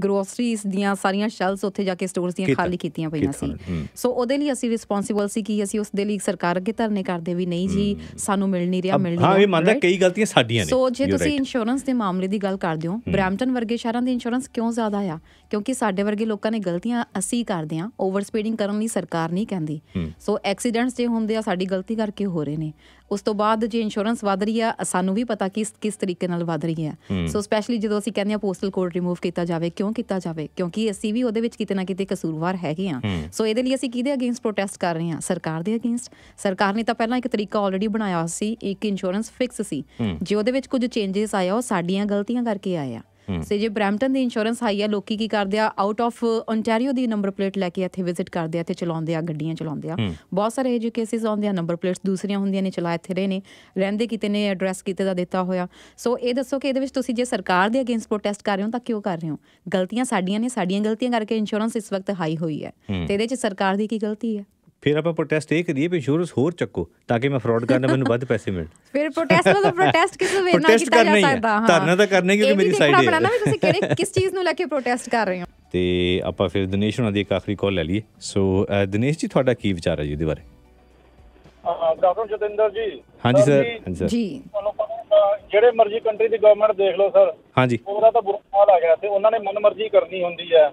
ਗਰੋਸਰੀਜ਼ ਦੀਆਂ ਸਾਰੀਆਂ ਸ਼ੈਲਸ ਉੱਥੇ ਜਾ ਕੇ ਸਟੋਰਸ ਦੀਆਂ ਖਾਲੀ ਕੀਤੀਆਂ ਪਈਆਂ ਸੀ ਸੋ ਉਹਦੇ ਲਈ ਅਸੀਂ ਰਿਸਪੌਂਸਿਬਲ ਸੀ ਕਿ ਅਸੀਂ ਉਸ ਦੇ ਲਈ ਸਰਕਾਰ ਅੱਗੇ ਧਰਨੇ ਕਰਦੇ ਵੀ ਨਹੀਂ ਜੀ ਸਾਨੂੰ ਮਿਲ ਨਹੀਂ ਰਿਹਾ ਮਿਲ ਨਹੀਂ ਰਿਹਾ ਹਾਂ ਇਹ ਮੰਨਦਾ ਕਈ ਗਲਤੀਆਂ ਸਾਡੀਆਂ ਨੇ ਸੋ ਜੇ ਤੁਸੀਂ ਇੰਸ਼ੋਰੈਂਸ ਦੇ ਮਾਮਲੇ ਦੀ ਗੱਲ ਕਰਦੇ ਹੋ ਬ੍ਰੈਮਟਨ ਵਰਗੇ ਸ਼ਹਿਰਾਂ ਦੀ ਇੰਸ਼ੋਰੈਂਸ ਕਿਉਂ ਜ਼ਿਆਦਾ ਆ ਕਿਉਂਕਿ ਸਾਡੇ ਵਰਗੇ ਲੋਕਾਂ ਨੇ ਗਲਤੀਆਂ ਅਸੀਂ ਕਰਦੇ ਆ ਓਵਰ ਸਪੀਡਿੰਗ ਕਰਨ ਲਈ ਸਰਕਾਰ ਨਹੀਂ ਕਹਿੰਦੀ ਸੋ ਐਕਸੀਡੈਂਟਸ ਜੇ ਹੁੰਦੇ ਆ ਸਾਡੀ ਗਲਤੀ ਕਰਕੇ ਹੋ ਰਹੇ ਨੇ ਉਸ ਤੋਂ ਬਾਅਦ ਜੇ ਇੰਸ਼ੋਰੈਂਸ ਵਧ ਰਹੀ ਆ ਸਾਨੂੰ ਵੀ ਪਤਾ ਕਿ ਕਿਸ ਤਰੀਕੇ ਨਾਲ ਵਧ ਰਹੀ ਆ ਸੋ ਸਪੈਸ਼ਲੀ ਜਦੋਂ ਅਸੀਂ ਕਹਿੰਦੇ ਆ ਪੋਸਟਲ ਕੋਡ ਰਿਮੂਵ ਕੀਤਾ ਜਾਵੇ ਕਿਉਂ ਕੀਤਾ ਜਾਵੇ ਕਿਉਂਕਿ ਅਸੀਂ ਵੀ ਉਹਦੇ ਵਿੱਚ ਕਿਤੇ ਨਾ ਕਿਤੇ ਕਸੂਰਵਾਰ ਹੈਗੇ ਆ ਸੋ ਇਹਦੇ ਲਈ ਅਸੀਂ ਕਿਹਦੇ ਅਗੇਂਸਟ ਪ੍ਰੋਟੈਸਟ ਕਰ ਰਹੇ ਆ ਸਰਕਾਰ ਦੇ ਅਗੇਂਸਟ ਸਰਕਾਰ ਨੇ ਤਾਂ ਪਹਿਲਾਂ ਇੱਕ ਤਰੀਕਾ ਆਲਰੇਡੀ ਬਣਾਇਆ ਸੀ ਇੱਕ ਇੰਸ਼ੋਰੈਂਸ ਫਿਕਸ ਸੀ ਜੇ ਉਹਦੇ ਵਿੱਚ ਕੁਝ ਚੇਂਜਸ ਆਇਆ ਉਹ ਸਾਡੀਆਂ ਗਲਤੀਆਂ ਕਰਕੇ ਆਇਆ ਸੇ ਜੇ ਬ੍ਰੈਂਪਟਨ ਦੀ ਇੰਸ਼ੋਰੈਂਸ ਹਾਈ ਆ ਲੋਕੀ ਕੀ ਕਰਦੇ ਆ ਆਊਟ ਆਫ ਓਨਟਾਰੀਓ ਦੀ ਨੰਬਰ ਪਲੇਟ ਲੈ ਕੇ ਇੱਥੇ ਵਿਜ਼ਿਟ ਕਰਦੇ ਆ ਤੇ ਚਲਾਉਂਦੇ ਆ ਗੱਡੀਆਂ ਚਲਾਉਂਦੇ ਆ ਬਹੁਤ ਸਾਰੇ ਇਹੋ ਜਿਹੇ ਕੇਸਿਸ ਆਉਂਦੇ ਆ ਨੰਬਰ ਪਲੇਟਸ ਦੂਸਰੀਆਂ ਹੁੰਦੀਆਂ ਨੇ ਚਲਾਇਆ ਇੱਥੇ ਰਹੇ ਨੇ ਰਹਿੰਦੇ ਕਿਤੇ ਨੇ ਐਡਰੈਸ ਕਿਤੇ ਦਾ ਦਿੱਤਾ ਹੋਇਆ ਸੋ ਇਹ ਦੱਸੋ ਕਿ ਇਹਦੇ ਵਿੱਚ ਤੁਸੀਂ ਜੇ ਸਰਕਾਰ ਦੇ ਅਗੇਂਸਟ ਪ੍ਰੋਟੈਸਟ ਕਰ ਰਹੇ ਹੋ ਤਾਂ ਕਿਉਂ ਕਰ ਰਹੇ ਹੋ ਗਲਤੀਆਂ ਸਾਡੀਆਂ ਨੇ ਸਾਡੀਆਂ ਗਲਤੀਆਂ ਕਰਕੇ ਇੰਸ਼ੋਰੈਂਸ ਇਸ ਵਕਤ ਹਾਈ ਹੋਈ ਹੈ ਤੇ ਇਹਦੇ ਵਿੱਚ ਸਰਕਾਰ ਦੀ ਕੀ ਗਲਤੀ ਹੈ ਫਿਰ ਆਪਾਂ ਪ੍ਰੋਟੈਸਟ ਇਹ ਕਰੀਏ ਵੀ ਇੰਸ਼ੋਰੈਂਸ ਹੋਰ ਚੱਕੋ ਤਾਂ ਕਿ ਮੈਂ ਫਰਾਡ ਕਰਨਾ ਮੈਨੂੰ ਵੱਧ ਪੈਸੇ ਮਿਲਣ ਫਿਰ ਪ੍ਰੋਟੈਸਟ ਨੂੰ ਤਾਂ ਪ੍ਰੋਟੈਸਟ ਕਿਸੇ ਵੇਲੇ ਨਾਲ ਕੀਤਾ ਜਾ ਸਕਦਾ ਹਾਂ ਧਰਨਾ ਤਾਂ ਕਰਨੇ ਕਿਉਂਕਿ ਮੇਰੀ ਸਾਈਡ ਹੈ ਇਹ ਵੀ ਦੇਖਣਾ ਵੀ ਤੁਸੀਂ ਕਿਹੜੇ ਕਿਸ ਚੀਜ਼ ਨੂੰ ਲੈ ਕੇ ਪ੍ਰੋਟੈਸਟ ਕਰ ਰਹੇ ਹੋ ਤੇ ਆਪਾਂ ਫਿਰ ਦਿਨੇਸ਼ ਹੁਣਾਂ ਦੀ ਇੱਕ ਆਖਰੀ ਕਾਲ ਲੈ ਲਈਏ ਸੋ ਦਿਨੇਸ਼ ਜੀ ਤੁਹਾਡਾ ਕੀ ਵਿਚਾਰ ਹੈ ਜੀ ਇਹਦੇ ਬਾਰੇ ਡਾਕਟਰ ਜਤਿੰਦਰ ਜੀ ਹਾਂਜੀ ਸਰ ਜੀ ਤੁਹਾਨੂੰ ਜਿਹੜੇ ਮਰਜ਼ੀ ਕੰਟਰੀ ਦੀ ਗਵਰਨਮੈਂਟ ਦੇਖ ਲਓ ਸਰ ਹਾਂਜੀ ਉਹਦਾ ਤਾਂ ਬੁਰਾ ਹਾਲ ਆ ਗਿਆ ਤੇ ਉਹਨਾਂ ਨੇ ਮਨਮਰਜ਼ੀ ਕਰਨੀ ਹੁੰਦੀ ਹੈ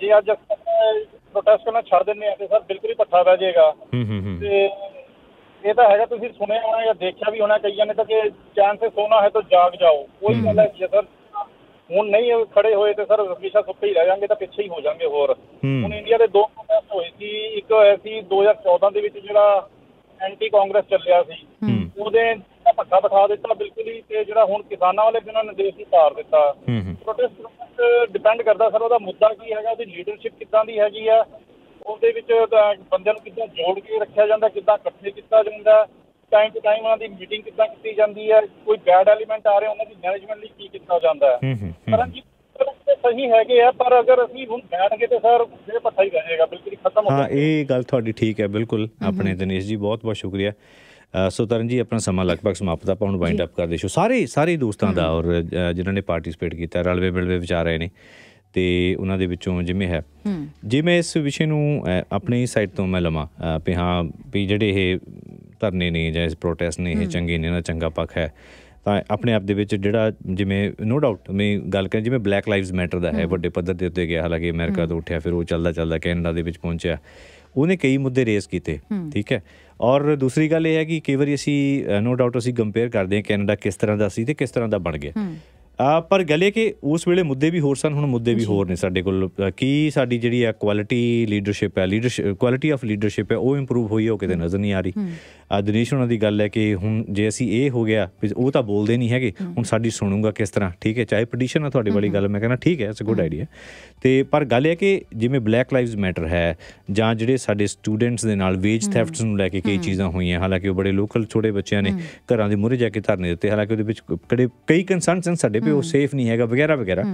ਜੇ ਅੱਜ ਪ੍ਰੋਟੈਸਟ ਕਰਨਾ ਛੱਡ ਦਿੰਨੇ ਆ ਤੇ ਸਰ ਬਿਲਕੁਲ ਹੀ ਪੱਠਾ ਰਹਿ ਜਾਏਗਾ ਹੂੰ ਹੂੰ ਤੇ ਇਹ ਤਾਂ ਹੈਗਾ ਤੁਸੀਂ ਸੁਣਿਆ ਹੋਣਾ ਜਾਂ ਦੇਖਿਆ ਵੀ ਹੋਣਾ ਕਈਆਂ ਨੇ ਤਾਂ ਕਿ ਚਾਂਸੇ ਸੋਨਾ ਹੈ ਤਾਂ ਜਾਗ ਜਾਓ ਕੋਈ ਗੱਲ ਹੈ ਸਰ ਹੁਣ ਨਹੀਂ ਖੜੇ ਹੋਏ ਤੇ ਸਰ ਹਮੇਸ਼ਾ ਸੁੱਤੇ ਹੀ ਰਹਿ ਜਾਣਗੇ ਤਾਂ ਪਿੱਛੇ ਹੀ ਹੋ ਜਾਣਗੇ ਹੋਰ ਹੁਣ ਇੰਡੀਆ ਦੇ ਦੋ ਪ੍ਰੋਟੈਸਟ ਹੋਏ ਸੀ ਇੱਕ ਹੋਇਆ ਸੀ 2014 ਦੇ ਵਿੱਚ ਜਿਹੜਾ ਐਂਟੀ ਕਾਂਗਰਸ ਚੱਲਿਆ ਸੀ ਉਹਦੇ ਧੱਕਾ ਬਿਠਾ ਦਿੱਤਾ ਬਿਲਕੁਲ ਹੀ ਤੇ ਜਿਹੜਾ ਹੁਣ ਕਿਸਾਨਾਂ ਵਾਲੇ ਨੇ ਦੇਸ਼ ਨੂੰ ਤਾਰ ਦਿੱਤਾ ਪ੍ਰੋਟੈਸਟ ਡਿਪੈਂਡ ਕਰਦਾ ਸਰ ਉਹਦਾ ਮੁੱਦਾ ਕੀ ਹੈਗਾ ਉਹਦੀ ਲੀਡਰਸ਼ਿਪ ਕਿੱਦਾਂ ਦੀ ਹੈਗੀ ਆ ਉਹਦੇ ਵਿੱਚ ਬੰਦਿਆਂ ਨੂੰ ਕਿੱਦਾਂ ਜੋੜ ਕੇ ਰੱਖਿਆ ਜਾਂਦਾ ਕਿੱਦਾਂ ਇਕੱਠੇ ਕੀਤਾ ਜਾਂਦਾ ਟਾਈਮ ਟੂ ਟਾਈਮ ਉਹਨਾਂ ਦੀ ਮੀਟਿੰਗ ਕਿੱਦਾਂ ਕੀਤੀ ਜਾਂਦੀ ਹੈ ਕੋਈ ਬੈਡ ਐਲੀਮੈਂਟ ਆ ਰਹੇ ਉਹਨਾਂ ਦੀ ਮੈਨੇਜਮੈਂਟ ਲਈ ਕੀ ਕੀਤਾ ਜਾਂਦਾ ਪਰ ਪਰੰਤੂ ਸਹੀ ਹੈਗੇ ਆ ਪਰ ਅਗਰ ਅਸੀਂ ਹੁਣ ਬੈਠਗੇ ਤੇ ਸਰ ਫਿਰ ਪੱਠਾ ਹੀ ਰਹਿ ਜਾਏਗਾ ਬਿਲਕੁਲ ਖਤਮ ਹੋ ਜਾਏਗਾ ਹਾਂ ਇਹ ਗੱਲ ਤੁਹਾਡੀ ਠੀਕ ਹੈ ਬਿਲਕੁਲ ਆਪਣੇ ਦਿਨੇਸ਼ ਜੀ ਬਹੁਤ ਬਹੁਤ ਸ਼ੁਕਰੀਆ ਸੋ ਤਰਨ ਜੀ ਆਪਣਾ ਸਮਾਂ ਲਗਭਗ ਸਮਾਪਤ ਆਪਾਂ ਹੁਣ ਵਾਈਂਡ ਅਪ ਕਰ ਦੇਸ਼ੋ ਸਾਰੇ ਸਾਰੇ ਦੋਸਤਾਂ ਦਾ ਔਰ ਜਿਨ੍ਹਾਂ ਨੇ ਪਾਰਟਿਸਿਪੇਟ ਕੀਤਾ ਰਲਵੇ ਮਿਲਵੇ ਵਿਚਾਰ ਰਹੇ ਨੇ ਤੇ ਉਹਨਾਂ ਦੇ ਵਿੱਚੋਂ ਜਿਵੇਂ ਹੈ ਜੇ ਮੈਂ ਇਸ ਵਿਸ਼ੇ ਨੂੰ ਆਪਣੀ ਸਾਈਡ ਤੋਂ ਮੈਂ ਲਵਾਂ ਵੀ ਹਾਂ ਵੀ ਜਿਹੜੇ ਇਹ ਧਰਨੇ ਨੇ ਜਾਂ ਇਸ ਪ੍ਰੋਟੈਸਟ ਨੇ ਇਹ ਚੰਗੇ ਨੇ ਨਾ ਚੰਗਾ ਪੱਖ ਹੈ ਤਾਂ ਆਪਣੇ ਆਪ ਦੇ ਵਿੱਚ ਜਿਹੜਾ ਜਿਵੇਂ ਨੋ ਡਾਊਟ ਮੈਂ ਗੱਲ ਕਰਾਂ ਜਿਵੇਂ ਬਲੈਕ ਲਾਈਵਸ ਮੈਟਰ ਦਾ ਹੈ ਵੱਡੇ ਪੱਧਰ ਦੇ ਉੱਤੇ ਗਿਆ ਹਾਲਾਂਕਿ ਅਮਰੀਕਾ ਤੋਂ ਉੱਠਿਆ ਫਿਰ ਉਹ ਚੱਲਦਾ ਚੱਲਦਾ ਕੈਨੇਡਾ ਦੇ ਵਿੱਚ ਪਹੁੰਚਿਆ ਉਹਨੇ ਕਈ ਮੁੱਦੇ ਰੇਜ਼ ਕੀਤੇ ਠੀਕ ਹੈ ਔਰ ਦੂਸਰੀ ਗੱਲ ਇਹ ਹੈ ਕਿ ਕਈ ਵਾਰੀ ਅਸੀਂ ਨੋ ਡਾਊਟ ਅਸੀਂ ਕੰਪੇਅਰ ਕਰਦੇ ਹਾਂ ਕੈਨੇਡਾ ਕਿਸ ਤਰ੍ਹਾਂ ਦਾ ਸੀ ਤੇ ਕਿਸ ਤਰ੍ਹਾਂ ਦਾ ਬਣ ਗਿਆ ਪਰ ਗੱਲੇ ਕਿ ਉਸ ਵੇਲੇ ਮੁੱਦੇ ਵੀ ਹੋਰ ਸਨ ਹੁਣ ਮੁੱਦੇ ਵੀ ਹੋਰ ਨੇ ਸਾਡੇ ਕੋਲ ਕੀ ਸਾਡੀ ਜਿਹੜੀ ਹੈ ਕੁਆਲਿਟੀ ਲੀਡਰਸ਼ਿਪ ਹੈ ਲੀਡਰਸ਼ਿਪ ਕੁਆਲਿਟੀ ਆਫ ਲੀਡਰਸ਼ਿਪ ਹੈ ਉਹ ਇੰਪਰੂਵ ਹੋਈ ਹੋ ਕਿਤੇ ਨਜ਼ਰ ਨਹੀਂ ਆ ਰਹੀ ਆ ਦਿਨੇਸ਼ ਉਹਨਾਂ ਦੀ ਗੱਲ ਹੈ ਕਿ ਹੁਣ ਜੇ ਅਸੀਂ ਇਹ ਹੋ ਗਿਆ ਉਹ ਤਾਂ ਬੋਲਦੇ ਨਹੀਂ ਹੈਗੇ ਹੁਣ ਸਾਡੀ ਸੁਣੂਗਾ ਕਿਸ ਤਰ੍ਹਾਂ ਠੀਕ ਹੈ ਚਾਹੇ ਪਟੀਸ਼ਨ ਆ ਤੁਹਾਡੀ ਵਾਲੀ ਗੱਲ ਮੈਂ ਕਹਿੰਦਾ ਠੀਕ ਹੈ ਇਟਸ ਅ ਗੁੱਡ ਆਈਡੀਆ ਤੇ ਪਰ ਗੱਲ ਇਹ ਕਿ ਜਿਵੇਂ ਬਲੈਕ ਲਾਈਵਸ ਮੈਟਰ ਹੈ ਜਾਂ ਜਿਹੜੇ ਸਾਡੇ ਸਟੂਡੈਂਟਸ ਦੇ ਨਾਲ ਵੇਜ ਥੈਫਟਸ ਨੂੰ ਲੈ ਕੇ ਕਈ ਚੀਜ਼ਾਂ ਹੋਈਆਂ ਹਾਲਾਂਕਿ ਉਹ ਬੜੇ ਲੋਕਲ ਛੋਟੇ ਬੱਚਿਆਂ ਨੇ ਘਰਾਂ ਦੇ ਮੂਹਰੇ ਜਾ ਕੇ ਧਰਨੇ ਦਿੱਤੇ ਹਾਲਾਂਕਿ ਉਹਦੇ ਵਿੱਚ ਕਈ ਕਨਸਰਨਸ ਹਨ ਸਾਡੇ ਕਿਉਂਕਿ ਉਹ ਸੇਫ ਨਹੀਂ ਹੈਗਾ ਵਗੈਰਾ ਵਗੈਰਾ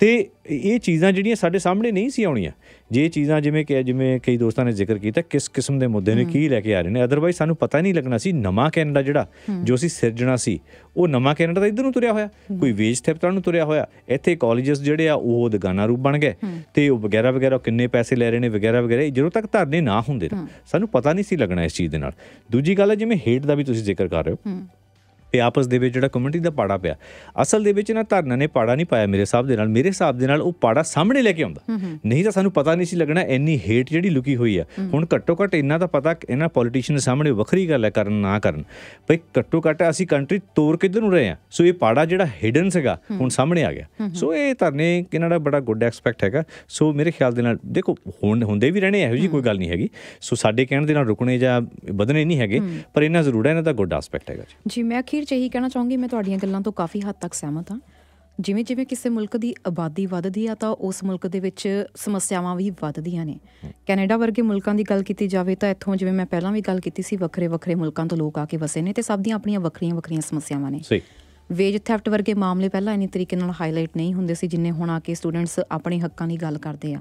ਤੇ ਇਹ ਚੀਜ਼ਾਂ ਜਿਹੜੀਆਂ ਸਾਡੇ ਸਾਹਮਣੇ ਨਹੀਂ ਸੀ ਆਉਣੀਆਂ ਜੇ ਚੀਜ਼ਾਂ ਜਿਵੇਂ ਕਿ ਜਿਵੇਂ ਕਈ ਦੋਸਤਾਂ ਨੇ ਜ਼ਿਕਰ ਕੀਤਾ ਕਿਸ ਕਿਸਮ ਦੇ ਮੁੱਦੇ ਨੇ ਕੀ ਲੈ ਕੇ ਆ ਰਹੇ ਨੇ ਅਦਰਵਾਈਜ਼ ਸਾਨੂੰ ਪਤਾ ਨਹੀਂ ਲੱਗਣਾ ਸੀ ਨਵਾਂ ਕੈਨੇਡਾ ਜਿਹੜਾ ਜੋ ਅਸੀਂ ਸਿਰਜਣਾ ਸੀ ਉਹ ਨਵਾਂ ਕੈਨੇਡਾ ਤਾਂ ਇਧਰ ਨੂੰ ਤੁਰਿਆ ਹੋਇਆ ਕੋਈ ਵੇਜ ਸਥਿਪਤਾ ਨੂੰ ਤੁਰਿਆ ਹੋਇਆ ਇੱਥੇ ਕਾਲਜਸ ਜਿਹੜੇ ਆ ਉਹ ਦਗਾਨਾ ਰੂਪ ਬਣ ਗਏ ਤੇ ਉਹ ਵਗੈਰਾ ਵਗੈਰਾ ਕਿੰਨੇ ਪੈਸੇ ਲੈ ਰਹੇ ਨੇ ਵਗੈਰਾ ਵਗੈਰਾ ਜਦੋਂ ਤੱਕ ਧਰਨੇ ਨਾ ਹੁੰਦੇ ਸਾਨੂੰ ਪਤਾ ਨਹੀਂ ਸੀ ਲੱਗਣਾ ਇਸ ਚੀਜ਼ ਦੇ ਨਾਲ ਦੂਜੀ ਗੱਲ ਹੈ ਜਿਵੇਂ ਹੇਟ ਦਾ ਵੀ ਤੁਸੀਂ ਜ਼ਿਕਰ ਕਰ ਰਹੇ ਹੋ ਤੇ ਆਪਸ ਦੇ ਵਿੱਚ ਜਿਹੜਾ ਕਮਿਊਨਿਟੀ ਦਾ ਪਾੜਾ ਪਿਆ ਅਸਲ ਦੇ ਵਿੱਚ ਇਹਨਾਂ ਧਰਨਾ ਨੇ ਪਾੜਾ ਨਹੀਂ ਪਾਇਆ ਮੇਰੇ ਹਿਸਾਬ ਦੇ ਨਾਲ ਮੇਰੇ ਹਿਸਾਬ ਦੇ ਨਾਲ ਉਹ ਪਾੜਾ ਸਾਹਮਣੇ ਲੈ ਕੇ ਆਉਂਦਾ ਨਹੀਂ ਤਾਂ ਸਾਨੂੰ ਪਤਾ ਨਹੀਂ ਸੀ ਲੱਗਣਾ ਇੰਨੀ ਹੇਟ ਜਿਹੜੀ ਲੁਕੀ ਹੋਈ ਆ ਹੁਣ ਘੱਟੋ ਘੱਟ ਇੰਨਾ ਤਾਂ ਪਤਾ ਇਹਨਾਂ ਪੋਲੀਟੀਸ਼ੀਅਨ ਸਾਹਮਣੇ ਵੱਖਰੀ ਗੱਲ ਹੈ ਕਰਨ ਨਾ ਕਰਨ ਭਈ ਘੱਟੋ ਘੱਟ ਅਸੀਂ ਕੰਟਰੀ ਤੋਰ ਕਿੱਧਰ ਨੂੰ ਰਹੇ ਆ ਸੋ ਇਹ ਪਾੜਾ ਜਿਹੜਾ ਹਿਡਨ ਸੀਗਾ ਹੁਣ ਸਾਹਮਣੇ ਆ ਗਿਆ ਸੋ ਇਹ ਧਰਨੇ ਇਹਨਾਂ ਦਾ ਬੜਾ ਗੁੱਡ ਐਕਸਪੈਕਟ ਹੈਗਾ ਸੋ ਮੇਰੇ ਖਿਆਲ ਦੇ ਨਾਲ ਦੇਖੋ ਹੁਣ ਹੁੰਦੇ ਵੀ ਰਹਿਣੇ ਇਹੋ ਜੀ ਕੋਈ ਗੱਲ ਨਹੀਂ ਹੈਗੀ ਸੋ ਸਾਡੇ ਕਹਿਣ ਦੇ ਨਾਲ ਰੁਕਣੇ ਜਾਂ ਬਦਨੇ ਨਹੀਂ ਹੈਗੇ ਪਰ ਇਹਨਾਂ ਜ਼ਰੂਰ ਹੈ ਇਹਨਾਂ ਦਾ ਗੁੱਡ ਐਸਪੈਕਟ ਹੈਗਾ ਜੀ ਮੈਂ ਅਖੀਰ 'ਚ ਇਹੀ ਕਹਿਣਾ ਚਾਹੂੰਗੀ ਮੈਂ ਤੁਹਾਡੀਆਂ ਗੱਲਾਂ ਤੋਂ ਕਾਫੀ ਹੱਦ ਤੱਕ ਸਹਿਮਤ ਹਾਂ ਜਿਵੇਂ ਜਿਵੇਂ ਕਿਸੇ ਮੁਲਕ ਦੀ ਆਬਾਦੀ ਵੱਧਦੀ ਆ ਤਾਂ ਉਸ ਮੁਲਕ ਦੇ ਵਿੱਚ ਸਮੱਸਿਆਵਾਂ ਵੀ ਵੱਧਦੀਆਂ ਨੇ ਕੈਨੇਡਾ ਵਰਗੇ ਮੁਲਕਾਂ ਦੀ ਗੱਲ ਕੀਤੀ ਜਾਵੇ ਤਾਂ ਇੱਥੋਂ ਜਿਵੇਂ ਮੈਂ ਪਹਿਲਾਂ ਵੀ ਗੱਲ ਕੀਤੀ ਸੀ ਵੱਖਰੇ ਵੱਖਰੇ ਮੁਲਕਾਂ ਤੋਂ ਲੋਕ ਆ ਕੇ ਵਸੇ ਨੇ ਤੇ ਸਭ ਦੀਆਂ ਆਪਣੀਆਂ ਵੱਖਰੀਆਂ ਵੱਖਰੀਆਂ ਸਮੱਸਿਆਵਾਂ ਨੇ ਸਹੀ ਵੇਜ ਥੈਫਟ ਵਰਗੇ ਮਾਮਲੇ ਪਹਿਲਾਂ ਇਨੀ ਤਰੀਕੇ ਨਾਲ ਹਾਈਲਾਈਟ ਨਹੀਂ ਹੁੰਦੇ ਸੀ ਜਿੰਨੇ ਹੁਣ ਆ ਕੇ ਸਟੂਡੈਂਟਸ ਆਪਣੇ ਹੱਕਾਂ ਦੀ ਗੱਲ ਕਰਦੇ ਆ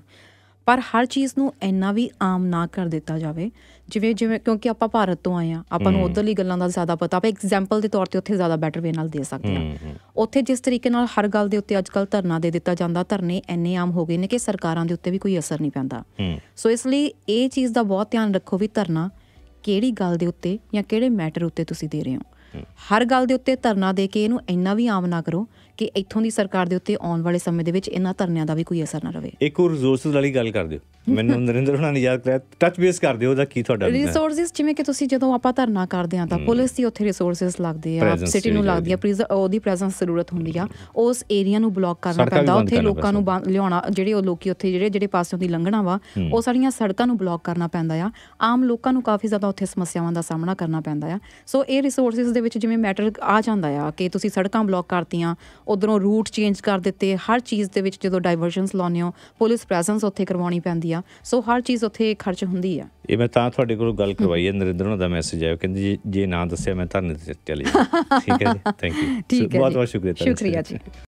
ਪਰ ਹਰ ਚੀਜ਼ ਨੂੰ ਇੰਨਾ ਵੀ ਆਮ ਨਾ ਕਰ ਦਿੱਤਾ ਜਾਵੇ ਜਿਵੇਂ ਜਿਵੇਂ ਕਿਉਂਕਿ ਆਪਾਂ ਭਾਰਤ ਤੋਂ ਆਏ ਆ ਆਪਾਂ ਨੂੰ ਉਧਰਲੀ ਗੱਲਾਂ ਦਾ ਜ਼ਿਆਦਾ ਪਤਾ ਆਪਾਂ ਐਗਜ਼ਾਮਪਲ ਦੇ ਤੌਰ ਤੇ ਉੱਥੇ ਜ਼ਿਆਦਾ ਬੈਟਰ ਵੇ ਨਾਲ ਦੇ ਸਕਦੇ ਆ ਉੱਥੇ ਜਿਸ ਤਰੀਕੇ ਨਾਲ ਹਰ ਗੱਲ ਦੇ ਉੱਤੇ ਅੱਜਕੱਲ ਧਰਨਾ ਦੇ ਦਿੱਤਾ ਜਾਂਦਾ ਧਰਨੇ ਇੰਨੇ ਆਮ ਹੋ ਗਏ ਨੇ ਕਿ ਸਰਕਾਰਾਂ ਦੇ ਉੱਤੇ ਵੀ ਕੋਈ ਅਸਰ ਨਹੀਂ ਪੈਂਦਾ ਸੋ ਇਸ ਲਈ ਇਹ ਚੀਜ਼ ਦਾ ਬਹੁਤ ਧਿਆਨ ਰੱਖੋ ਵੀ ਧਰਨਾ ਕਿਹੜੀ ਗੱਲ ਦੇ ਉੱਤੇ ਜਾਂ ਕਿਹੜੇ ਮੈਟਰ ਉੱਤੇ ਤੁਸੀਂ ਦੇ ਰਹੇ ਹੋ ਹਰ ਗੱਲ ਦੇ ਉੱਤੇ ਧਰਨਾ ਦੇ ਕੇ ਇਹਨੂੰ ਇੰਨਾ ਵੀ ਆਮ ਨਾ ਕਰੋ ਕਿ ਇੱਥੋਂ ਦੀ ਸਰਕਾਰ ਦੇ ਉੱਤੇ ਆਉਣ ਵਾਲੇ ਸਮੇਂ ਦੇ ਵਿੱਚ ਇਹਨਾਂ ਧਰਨਿਆਂ ਦਾ ਵੀ ਕੋਈ ਅਸਰ ਨਾ ਰਵੇ ਇੱਕ ਹੋਰ ਰਿਸੋਰਸਸ ਵਾਲੀ ਗੱਲ ਕਰ ਦਿਓ ਮੈਨੂੰ ਨਰਿੰਦਰ ਹੁਣਾਂ ਨੇ ਯਾਦ ਕਰਾਇਆ ਟੱਚ ਬੇਸ ਕਰ ਦਿਓ ਉਹਦਾ ਕੀ ਤੁਹਾਡਾ ਰਿਸੋਰਸਸ ਜਿਵੇਂ ਕਿ ਤੁਸੀਂ ਜਦੋਂ ਆਪਾਂ ਧਰਨਾ ਕਰਦੇ ਆ ਤਾਂ ਪੁਲਿਸ ਦੀ ਉੱਥੇ ਰਿਸੋਰਸਸ ਲੱਗਦੇ ਆ ਸਿਟੀ ਨੂੰ ਲੱਗਦੀ ਆ ਪ੍ਰੀਜ਼ ਉਹਦੀ ਪ੍ਰੈਜ਼ੈਂਸ ਜ਼ਰੂਰਤ ਹੁੰਦੀ ਆ ਉਸ ਏਰੀਆ ਨੂੰ ਬਲੌਕ ਕਰਨਾ ਪੈਂਦਾ ਉੱਥੇ ਲੋਕਾਂ ਨੂੰ ਲਿਆਉਣਾ ਜਿਹੜੇ ਉਹ ਲੋਕੀ ਉੱਥੇ ਜਿਹੜੇ ਜਿਹੜੇ ਪਾਸਿਓਂ ਦੀ ਲੰਘਣਾ ਵਾ ਉਹ ਸਾਰੀਆਂ ਸੜਕਾਂ ਨੂੰ ਬਲੌਕ ਕਰਨਾ ਪੈਂਦਾ ਆ ਆਮ ਲੋਕਾਂ ਨੂੰ ਕਾਫੀ ਜ਼ਿਆਦਾ ਉੱਥੇ ਸਮੱਸਿਆਵਾਂ ਦਾ ਸਾਹਮਣਾ ਕਰਨਾ ਪੈਂਦਾ ਆ ਸੋ ਇਹ ਰਿਸੋਰਸਸ ਦੇ ਵਿੱਚ ਜਿਵੇਂ ਮੈਟਰ ਆ ਜਾਂਦਾ ਆ ਕਿ ਤੁਸੀਂ ਸੜਕਾਂ ਬਲੌਕ ਕਰਤੀਆਂ ਉਧਰੋਂ ਰੂਟ ਚੇਂਜ ਕਰ ਦਿੱਤੇ ਹਰ ਚੀਜ਼ ਦੇ ਵਿੱਚ ਜਦੋਂ ਡਾਈਵਰਜਨਸ ਲਾਉਨੇ ਹੋ ਪੁਲਿਸ ਪ੍ਰੈਜ਼ੈਂਸ ਉੱਥੇ ਕਰਵਾਉਣੀ ਪੈਂਦੀ ਆ ਸੋ ਹਰ ਚੀਜ਼ ਉੱਥੇ ਖਰਚ ਹੁੰਦੀ ਆ ਇਹ ਮੈਂ ਤਾਂ ਤੁਹਾਡੇ ਕੋਲ ਗੱਲ ਕਰਵਾਈ ਹੈ ਨਰਿੰਦਰ ਹੁਣਾਂ ਦਾ ਮੈਸੇਜ ਆਇਆ ਕਹਿੰਦੇ ਜੇ ਨਾ ਦੱਸਿਆ ਮੈਂ ਤੁਹਾਨੂੰ ਚੱਲੀ ਠੀਕ ਹੈ ਥੈਂਕ ਯੂ ਬਹੁਤ ਬਹੁਤ ਸ਼ੁਕਰੀਆ ਸ਼ੁਕਰੀਆ ਜੀ